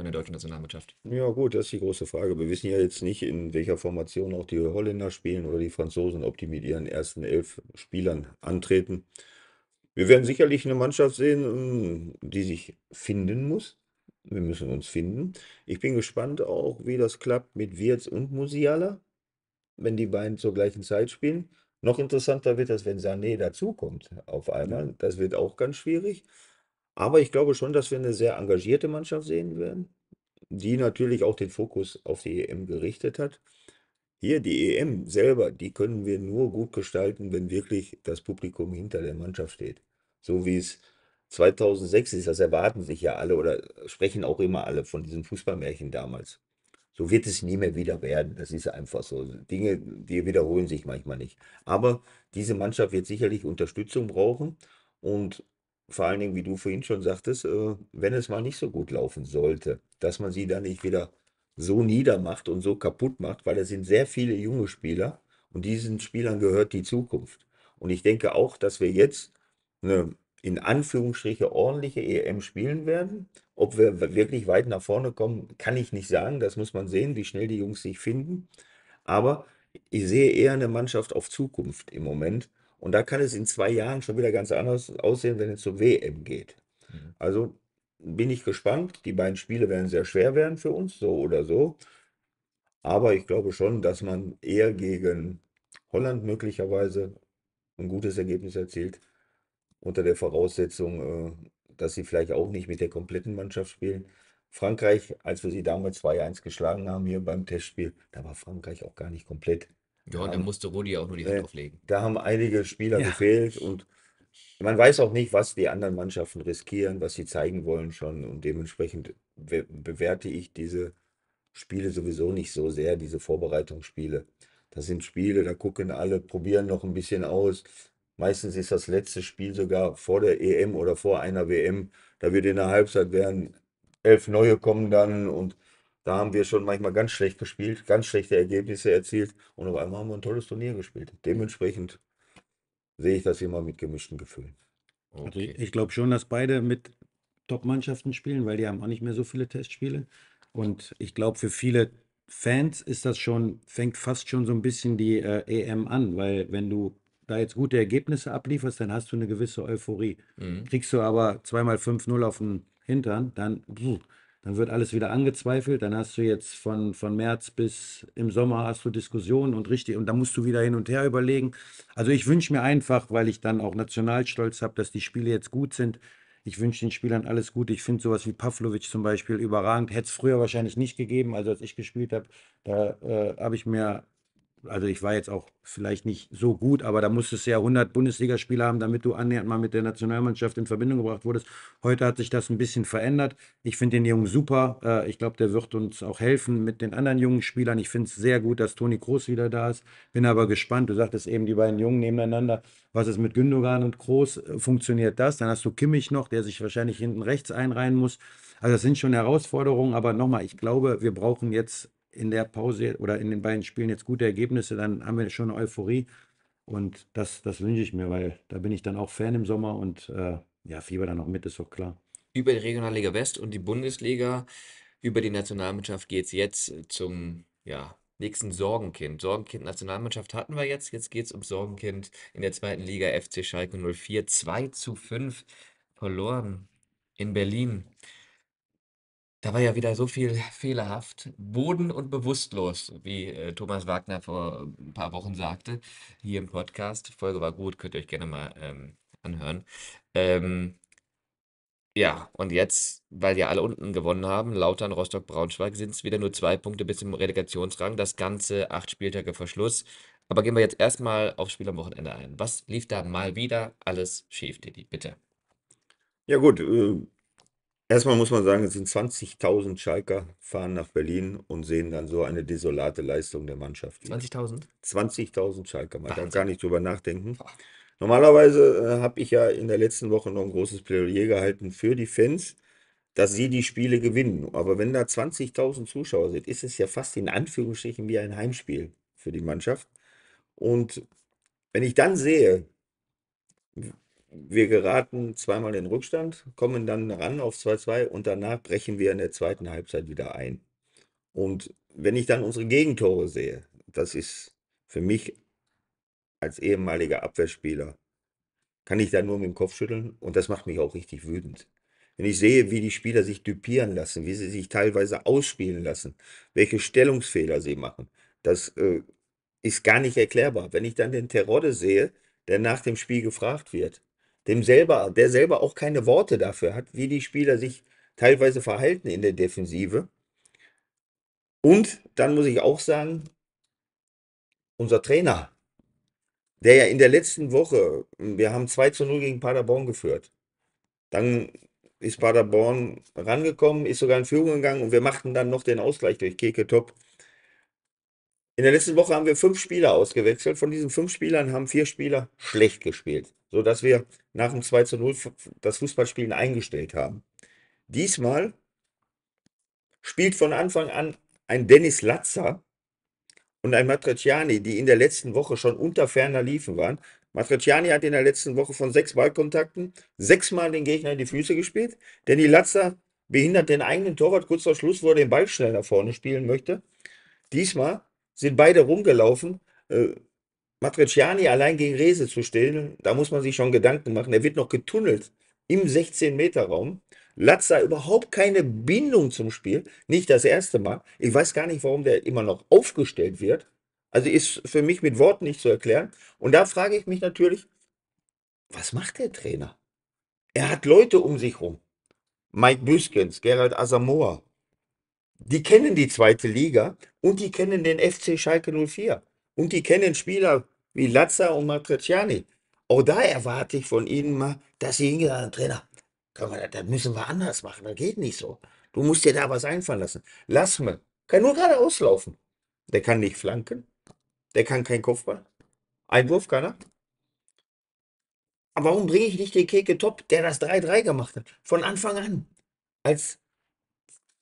von der deutschen Nationalmannschaft? Ja, gut, das ist die große Frage. Wir wissen ja jetzt nicht, in welcher Formation auch die Holländer spielen oder die Franzosen, ob die mit ihren ersten elf Spielern antreten. Wir werden sicherlich eine Mannschaft sehen, ähm, die sich finden muss. Wir müssen uns finden. Ich bin gespannt auch, wie das klappt mit Wirtz und Musiala, wenn die beiden zur gleichen Zeit spielen. Noch interessanter wird das, wenn Sané dazukommt auf einmal. Das wird auch ganz schwierig. Aber ich glaube schon, dass wir eine sehr engagierte Mannschaft sehen werden, die natürlich auch den Fokus auf die EM gerichtet hat. Hier die EM selber, die können wir nur gut gestalten, wenn wirklich das Publikum hinter der Mannschaft steht. So wie es 2006 ist, das erwarten sich ja alle oder sprechen auch immer alle von diesem Fußballmärchen damals. So wird es nie mehr wieder werden. Das ist einfach so. Dinge, die wiederholen sich manchmal nicht. Aber diese Mannschaft wird sicherlich Unterstützung brauchen. Und vor allen Dingen, wie du vorhin schon sagtest, äh, wenn es mal nicht so gut laufen sollte, dass man sie dann nicht wieder so niedermacht und so kaputt macht, weil es sind sehr viele junge Spieler und diesen Spielern gehört die Zukunft. Und ich denke auch, dass wir jetzt eine in Anführungsstriche ordentliche EM spielen werden. Ob wir wirklich weit nach vorne kommen, kann ich nicht sagen. Das muss man sehen, wie schnell die Jungs sich finden. Aber ich sehe eher eine Mannschaft auf Zukunft im Moment, und da kann es in zwei Jahren schon wieder ganz anders aussehen, wenn es zur WM geht. Mhm. Also bin ich gespannt. Die beiden Spiele werden sehr schwer werden für uns, so oder so. Aber ich glaube schon, dass man eher gegen Holland möglicherweise ein gutes Ergebnis erzielt, unter der Voraussetzung, äh, dass sie vielleicht auch nicht mit der kompletten Mannschaft spielen. Frankreich, als wir sie damals 2-1 geschlagen haben hier beim Testspiel, da war Frankreich auch gar nicht komplett. Ja, und dann musste Rudi auch nur die Hand auflegen. Da haben einige Spieler Ja. gefehlt und man weiß auch nicht, was die anderen Mannschaften riskieren, was sie zeigen wollen schon. Und dementsprechend be- bewerte ich diese Spiele sowieso nicht so sehr, diese Vorbereitungsspiele. Das sind Spiele, da gucken alle, probieren noch ein bisschen aus. Meistens ist das letzte Spiel sogar vor der EM oder vor einer WM. Da wird in der Halbzeit werden elf neue kommen dann und da haben wir schon manchmal ganz schlecht gespielt, ganz schlechte Ergebnisse erzielt und auf einmal haben wir ein tolles Turnier gespielt. Dementsprechend sehe ich das immer mit gemischten Gefühlen. Also okay. Also ich glaube schon, dass beide mit Top-Mannschaften spielen, weil die haben auch nicht mehr so viele Testspiele. Und ich glaube, für viele Fans ist das schon, fängt fast schon so ein bisschen die äh, EM an, weil wenn du da jetzt gute Ergebnisse ablieferst, dann hast du eine gewisse Euphorie. Mhm. Kriegst du aber zweimal 5-0 auf den Hintern, dann pff, dann wird alles wieder angezweifelt, dann hast du jetzt von, von März bis im Sommer hast du Diskussionen und richtig, und da musst du wieder hin und her überlegen. Also ich wünsche mir einfach, weil ich dann auch Nationalstolz habe, dass die Spiele jetzt gut sind. Ich wünsche den Spielern alles Gute. Ich finde sowas wie Pavlovic zum Beispiel überragend. Hätte es früher wahrscheinlich nicht gegeben. Also als ich gespielt habe, da äh, habe ich mir also ich war jetzt auch vielleicht nicht so gut, aber da musstest du ja 100 Bundesligaspiele haben, damit du annähernd mal mit der Nationalmannschaft in Verbindung gebracht wurdest. Heute hat sich das ein bisschen verändert. Ich finde den Jungen super. Äh, ich glaube, der wird uns auch helfen mit den anderen jungen Spielern. Ich finde es sehr gut, dass Toni Kroos wieder da ist. Bin aber gespannt. Du sagtest eben, die beiden Jungen nebeneinander. Was ist mit Gündogan und Kroos? Äh, funktioniert das? Dann hast du Kimmich noch, der sich wahrscheinlich hinten rechts einreihen muss. Also das sind schon Herausforderungen, aber nochmal, ich glaube, wir brauchen jetzt in der Pause oder in den beiden Spielen jetzt gute Ergebnisse, dann haben wir schon eine Euphorie. Und das, das wünsche ich mir, weil da bin ich dann auch Fan im Sommer und äh, ja, Fieber dann auch mit, ist doch klar. Über die Regionalliga West und die Bundesliga, über die Nationalmannschaft geht es jetzt zum ja, nächsten Sorgenkind. Sorgenkind Nationalmannschaft hatten wir jetzt, jetzt geht es um Sorgenkind in der zweiten Liga FC Schalke 04. 2 zu 5 verloren in Berlin. Da war ja wieder so viel fehlerhaft. Boden und bewusstlos, wie äh, Thomas Wagner vor ähm, ein paar Wochen sagte, hier im Podcast. Die Folge war gut, könnt ihr euch gerne mal ähm, anhören. Ähm, ja, und jetzt, weil ja alle unten gewonnen haben, Lautern, Rostock, Braunschweig, sind es wieder nur zwei Punkte bis zum Relegationsrang. Das Ganze acht Spieltage vor Schluss. Aber gehen wir jetzt erstmal aufs Spiel am Wochenende ein. Was lief da mal wieder alles schief, Didi? Bitte. Ja, gut. Äh, Erstmal muss man sagen, es sind 20.000 Schalker, fahren nach Berlin und sehen dann so eine desolate Leistung der Mannschaft. 20.000? 20.000 Schalker, man kann gar nicht drüber nachdenken. Normalerweise äh, habe ich ja in der letzten Woche noch ein großes Plädoyer gehalten für die Fans, dass sie die Spiele gewinnen. Aber wenn da 20.000 Zuschauer sind, ist es ja fast in Anführungsstrichen wie ein Heimspiel für die Mannschaft. Und wenn ich dann sehe, wir geraten zweimal in Rückstand, kommen dann ran auf 2-2 und danach brechen wir in der zweiten Halbzeit wieder ein. Und wenn ich dann unsere Gegentore sehe, das ist für mich als ehemaliger Abwehrspieler, kann ich da nur mit dem Kopf schütteln und das macht mich auch richtig wütend. Wenn ich sehe, wie die Spieler sich düpieren lassen, wie sie sich teilweise ausspielen lassen, welche Stellungsfehler sie machen, das äh, ist gar nicht erklärbar. Wenn ich dann den Terodde sehe, der nach dem Spiel gefragt wird, dem selber, der selber auch keine Worte dafür hat, wie die Spieler sich teilweise verhalten in der Defensive. Und dann muss ich auch sagen, unser Trainer, der ja in der letzten Woche, wir haben 2 zu 0 gegen Paderborn geführt. Dann ist Paderborn rangekommen, ist sogar in Führung gegangen und wir machten dann noch den Ausgleich durch Keke Top. In der letzten Woche haben wir fünf Spieler ausgewechselt. Von diesen fünf Spielern haben vier Spieler schlecht gespielt, sodass wir nach dem 2 zu 0 das Fußballspielen eingestellt haben. Diesmal spielt von Anfang an ein Dennis Latzer und ein Matriciani, die in der letzten Woche schon unter ferner Liefen waren. Matriciani hat in der letzten Woche von sechs Ballkontakten sechsmal den Gegner in die Füße gespielt. Danny Latzer behindert den eigenen Torwart kurz vor Schluss, wo er den Ball schnell nach vorne spielen möchte. Diesmal sind beide rumgelaufen. Äh, Matriciani allein gegen Rese zu stellen, da muss man sich schon Gedanken machen. Er wird noch getunnelt im 16-Meter-Raum. Latza überhaupt keine Bindung zum Spiel, nicht das erste Mal. Ich weiß gar nicht, warum der immer noch aufgestellt wird. Also ist für mich mit Worten nicht zu erklären. Und da frage ich mich natürlich, was macht der Trainer? Er hat Leute um sich rum. Mike Büskens, Gerald Asamoah, die kennen die zweite Liga und die kennen den FC Schalke 04. Und die kennen Spieler wie Lazza und Matriciani. Auch da erwarte ich von ihnen mal, dass sie hingehen sagen, Trainer, wir, das müssen wir anders machen, das geht nicht so. Du musst dir da was einfallen lassen. Lass mal. Kann nur geradeaus laufen. Der kann nicht flanken. Der kann kein Kopfball. Einwurf kann er. Aber warum bringe ich nicht den Keke Top, der das 3-3 gemacht hat? Von Anfang an. Als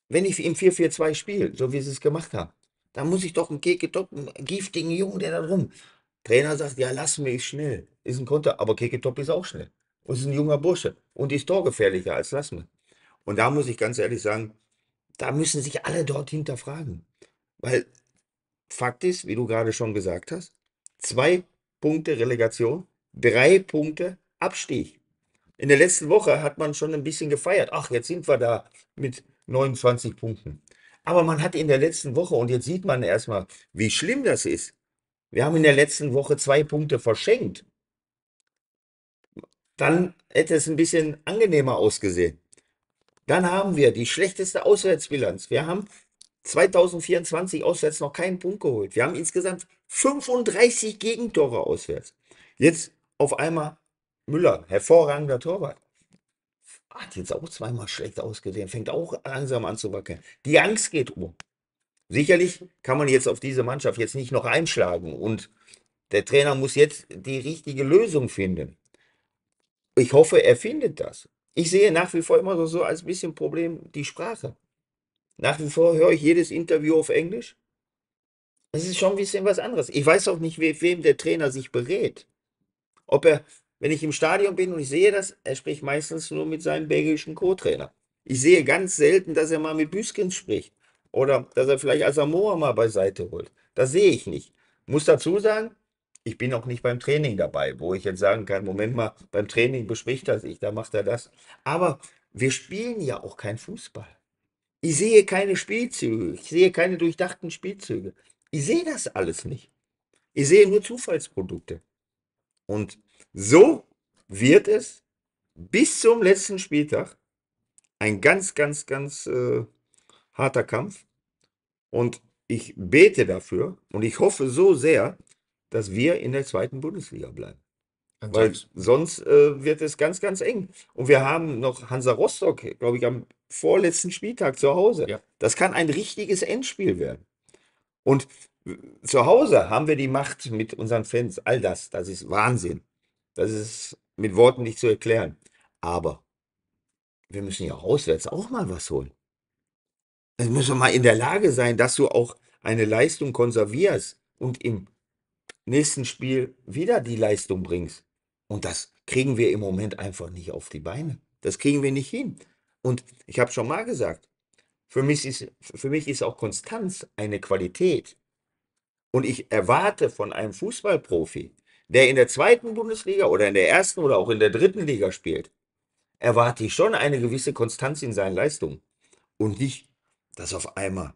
wenn ich im 4-4-2 spiele, so wie sie es gemacht haben, dann muss ich doch einen Top, einen giftigen Jungen, der da rum. Trainer sagt, ja, lass mich schnell. Ist ein Konter, aber Keke Top ist auch schnell. Und ist ein junger Bursche. Und ist torgefährlicher als lass mich. Und da muss ich ganz ehrlich sagen, da müssen sich alle dort hinterfragen. Weil Fakt ist, wie du gerade schon gesagt hast, zwei Punkte Relegation, drei Punkte Abstieg. In der letzten Woche hat man schon ein bisschen gefeiert. Ach, jetzt sind wir da mit 29 Punkten. Aber man hat in der letzten Woche, und jetzt sieht man erstmal, wie schlimm das ist. Wir haben in der letzten Woche zwei Punkte verschenkt. Dann hätte es ein bisschen angenehmer ausgesehen. Dann haben wir die schlechteste Auswärtsbilanz. Wir haben 2024 auswärts noch keinen Punkt geholt. Wir haben insgesamt 35 Gegentore auswärts. Jetzt auf einmal Müller, hervorragender Torwart. Hat ah, jetzt auch zweimal schlecht ausgesehen, fängt auch langsam an zu wackeln. Die Angst geht um. Sicherlich kann man jetzt auf diese Mannschaft jetzt nicht noch einschlagen und der Trainer muss jetzt die richtige Lösung finden. Ich hoffe, er findet das. Ich sehe nach wie vor immer so, so als bisschen Problem die Sprache. Nach wie vor höre ich jedes Interview auf Englisch. Es ist schon ein bisschen was anderes. Ich weiß auch nicht, wem der Trainer sich berät. Ob er wenn ich im Stadion bin und ich sehe das, er spricht meistens nur mit seinem belgischen Co-Trainer. Ich sehe ganz selten, dass er mal mit Büskens spricht oder dass er vielleicht Asamoah mal beiseite holt. Das sehe ich nicht. Muss dazu sagen, ich bin auch nicht beim Training dabei, wo ich jetzt sagen kann, Moment mal, beim Training bespricht er sich, da macht er das. Aber wir spielen ja auch kein Fußball. Ich sehe keine Spielzüge, ich sehe keine durchdachten Spielzüge. Ich sehe das alles nicht. Ich sehe nur Zufallsprodukte. Und so wird es bis zum letzten Spieltag ein ganz, ganz, ganz äh, harter Kampf. Und ich bete dafür und ich hoffe so sehr, dass wir in der zweiten Bundesliga bleiben. Ganz Weil ganz. sonst äh, wird es ganz, ganz eng. Und wir haben noch Hansa Rostock, glaube ich, am vorletzten Spieltag zu Hause. Ja. Das kann ein richtiges Endspiel werden. Und zu Hause haben wir die Macht mit unseren Fans, all das, das ist Wahnsinn. Das ist mit Worten nicht zu erklären. Aber wir müssen ja auswärts auch mal was holen. Es müssen mal in der Lage sein, dass du auch eine Leistung konservierst und im nächsten Spiel wieder die Leistung bringst. Und das kriegen wir im Moment einfach nicht auf die Beine. Das kriegen wir nicht hin. Und ich habe schon mal gesagt, für mich, ist, für mich ist auch Konstanz eine Qualität. Und ich erwarte von einem Fußballprofi, der in der zweiten Bundesliga oder in der ersten oder auch in der dritten Liga spielt, erwarte ich schon eine gewisse Konstanz in seinen Leistungen. Und nicht, dass auf einmal,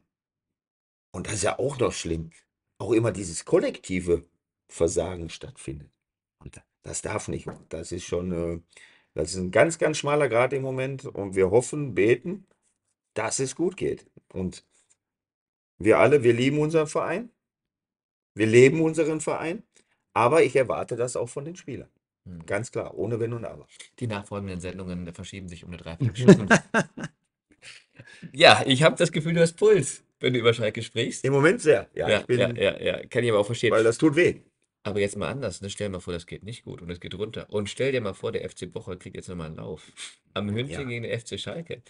und das ist ja auch noch schlimm, auch immer dieses kollektive Versagen stattfindet. Und das darf nicht. Das ist schon, äh, das ist ein ganz, ganz schmaler Grad im Moment. Und wir hoffen, beten, dass es gut geht. Und wir alle, wir lieben unseren Verein. Wir leben unseren Verein. Aber ich erwarte das auch von den Spielern. Hm. Ganz klar, ohne Wenn und Aber. Die nachfolgenden Sendungen verschieben sich um eine Dreiviertelstunde. ja, ich habe das Gefühl, du hast Puls, wenn du über Schalke sprichst. Im Moment sehr. Ja, ja, bin, ja, ja, ja, kann ich aber auch verstehen. Weil das tut weh. Aber jetzt mal anders, ne? stell dir mal vor, das geht nicht gut und es geht runter. Und stell dir mal vor, der FC Bocholt kriegt jetzt nochmal einen Lauf. Am Hündchen ja. gegen den FC Schalke.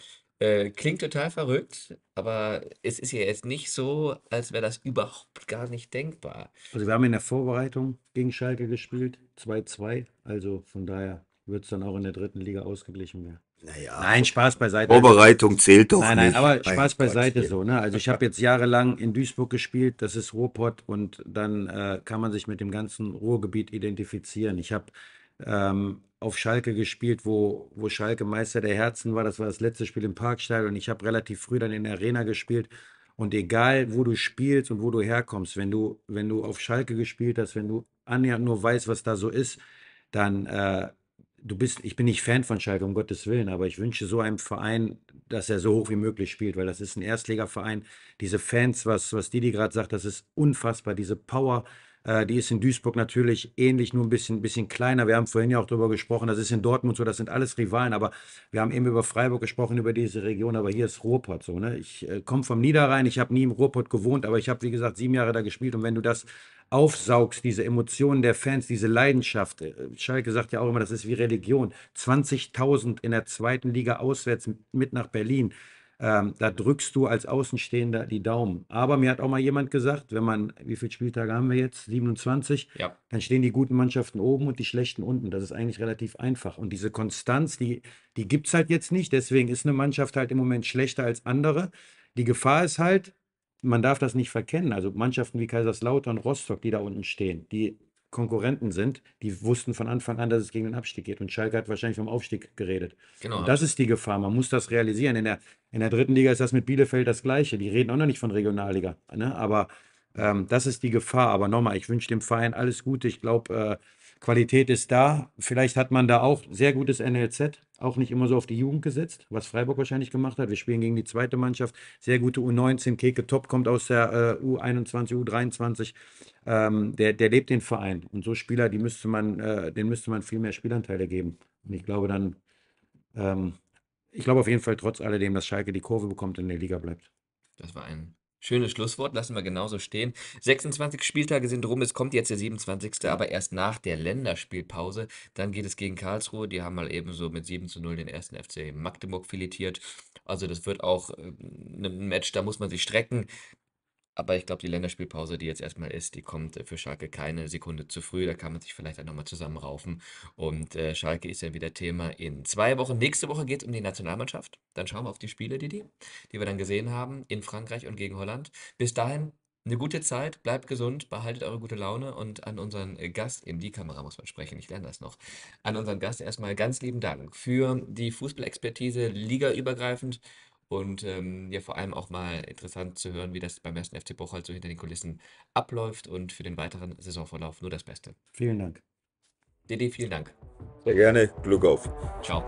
Äh, klingt total verrückt, aber es ist ja jetzt nicht so, als wäre das überhaupt gar nicht denkbar. Also wir haben in der Vorbereitung gegen Schalke gespielt, 2-2. Also von daher wird es dann auch in der dritten Liga ausgeglichen werden. Naja, nein, Spaß beiseite. Vorbereitung zählt doch nein, nein, nicht. aber Spaß beiseite so. Ne? Also ich habe jetzt jahrelang in Duisburg gespielt, das ist Ruhrpott und dann äh, kann man sich mit dem ganzen Ruhrgebiet identifizieren. Ich habe ähm, auf Schalke gespielt, wo, wo Schalke Meister der Herzen war. Das war das letzte Spiel im Parkstadion und ich habe relativ früh dann in der Arena gespielt. Und egal, wo du spielst und wo du herkommst, wenn du, wenn du auf Schalke gespielt hast, wenn du annähernd nur weißt, was da so ist, dann äh, du bist, ich bin nicht Fan von Schalke, um Gottes Willen, aber ich wünsche so einem Verein, dass er so hoch wie möglich spielt, weil das ist ein Erstligaverein. Diese Fans, was, was Didi gerade sagt, das ist unfassbar, diese Power, äh, die ist in Duisburg natürlich ähnlich, nur ein bisschen, bisschen kleiner. Wir haben vorhin ja auch darüber gesprochen, das ist in Dortmund so, das sind alles Rivalen. Aber wir haben eben über Freiburg gesprochen, über diese Region, aber hier ist Ruhrpott so. Ne? Ich äh, komme vom Niederrhein, ich habe nie im Ruhrpott gewohnt, aber ich habe, wie gesagt, sieben Jahre da gespielt. Und wenn du das aufsaugst, diese Emotionen der Fans, diese Leidenschaft. Äh, Schalke sagt ja auch immer, das ist wie Religion. 20.000 in der zweiten Liga auswärts mit nach Berlin. Ähm, da drückst du als Außenstehender die Daumen. Aber mir hat auch mal jemand gesagt, wenn man, wie viele Spieltage haben wir jetzt? 27? Ja. Dann stehen die guten Mannschaften oben und die schlechten unten. Das ist eigentlich relativ einfach. Und diese Konstanz, die, die gibt es halt jetzt nicht. Deswegen ist eine Mannschaft halt im Moment schlechter als andere. Die Gefahr ist halt, man darf das nicht verkennen. Also Mannschaften wie Kaiserslautern, Rostock, die da unten stehen, die Konkurrenten sind, die wussten von Anfang an, dass es gegen den Abstieg geht. Und Schalke hat wahrscheinlich vom Aufstieg geredet. Genau. Und das ist die Gefahr. Man muss das realisieren. In der, in der dritten Liga ist das mit Bielefeld das Gleiche. Die reden auch noch nicht von Regionalliga. Ne? Aber ähm, das ist die Gefahr. Aber nochmal, ich wünsche dem Verein alles Gute. Ich glaube, äh, Qualität ist da. Vielleicht hat man da auch sehr gutes NLZ, auch nicht immer so auf die Jugend gesetzt, was Freiburg wahrscheinlich gemacht hat. Wir spielen gegen die zweite Mannschaft, sehr gute U19. Keke Top kommt aus der äh, U21, U23. Ähm, der, der lebt den Verein. Und so Spieler, die müsste man, äh, denen müsste man viel mehr Spielanteile geben. Und ich glaube dann, ähm, ich glaube auf jeden Fall trotz alledem, dass Schalke die Kurve bekommt und in der Liga bleibt. Das war ein Schönes Schlusswort, lassen wir genauso stehen. 26 Spieltage sind rum, es kommt jetzt der 27. aber erst nach der Länderspielpause. Dann geht es gegen Karlsruhe, die haben mal eben so mit 7 zu 0 den ersten FC Magdeburg filetiert. Also das wird auch äh, ein Match, da muss man sich strecken. Aber ich glaube, die Länderspielpause, die jetzt erstmal ist, die kommt äh, für Schalke keine Sekunde zu früh. Da kann man sich vielleicht dann nochmal zusammenraufen. Und äh, Schalke ist ja wieder Thema in zwei Wochen. Nächste Woche geht es um die Nationalmannschaft. Dann schauen wir auf die Spiele, Didi, die wir dann gesehen haben in Frankreich und gegen Holland. Bis dahin eine gute Zeit, bleibt gesund, behaltet eure gute Laune und an unseren äh, Gast, in die Kamera muss man sprechen, ich lerne das noch, an unseren Gast erstmal ganz lieben Dank für die Fußballexpertise, ligaübergreifend und ähm, ja, vor allem auch mal interessant zu hören, wie das beim ersten FC Bocholt so hinter den Kulissen abläuft und für den weiteren Saisonverlauf nur das Beste. Vielen Dank. Didi, vielen Dank. Sehr gerne. Glück auf. Ciao.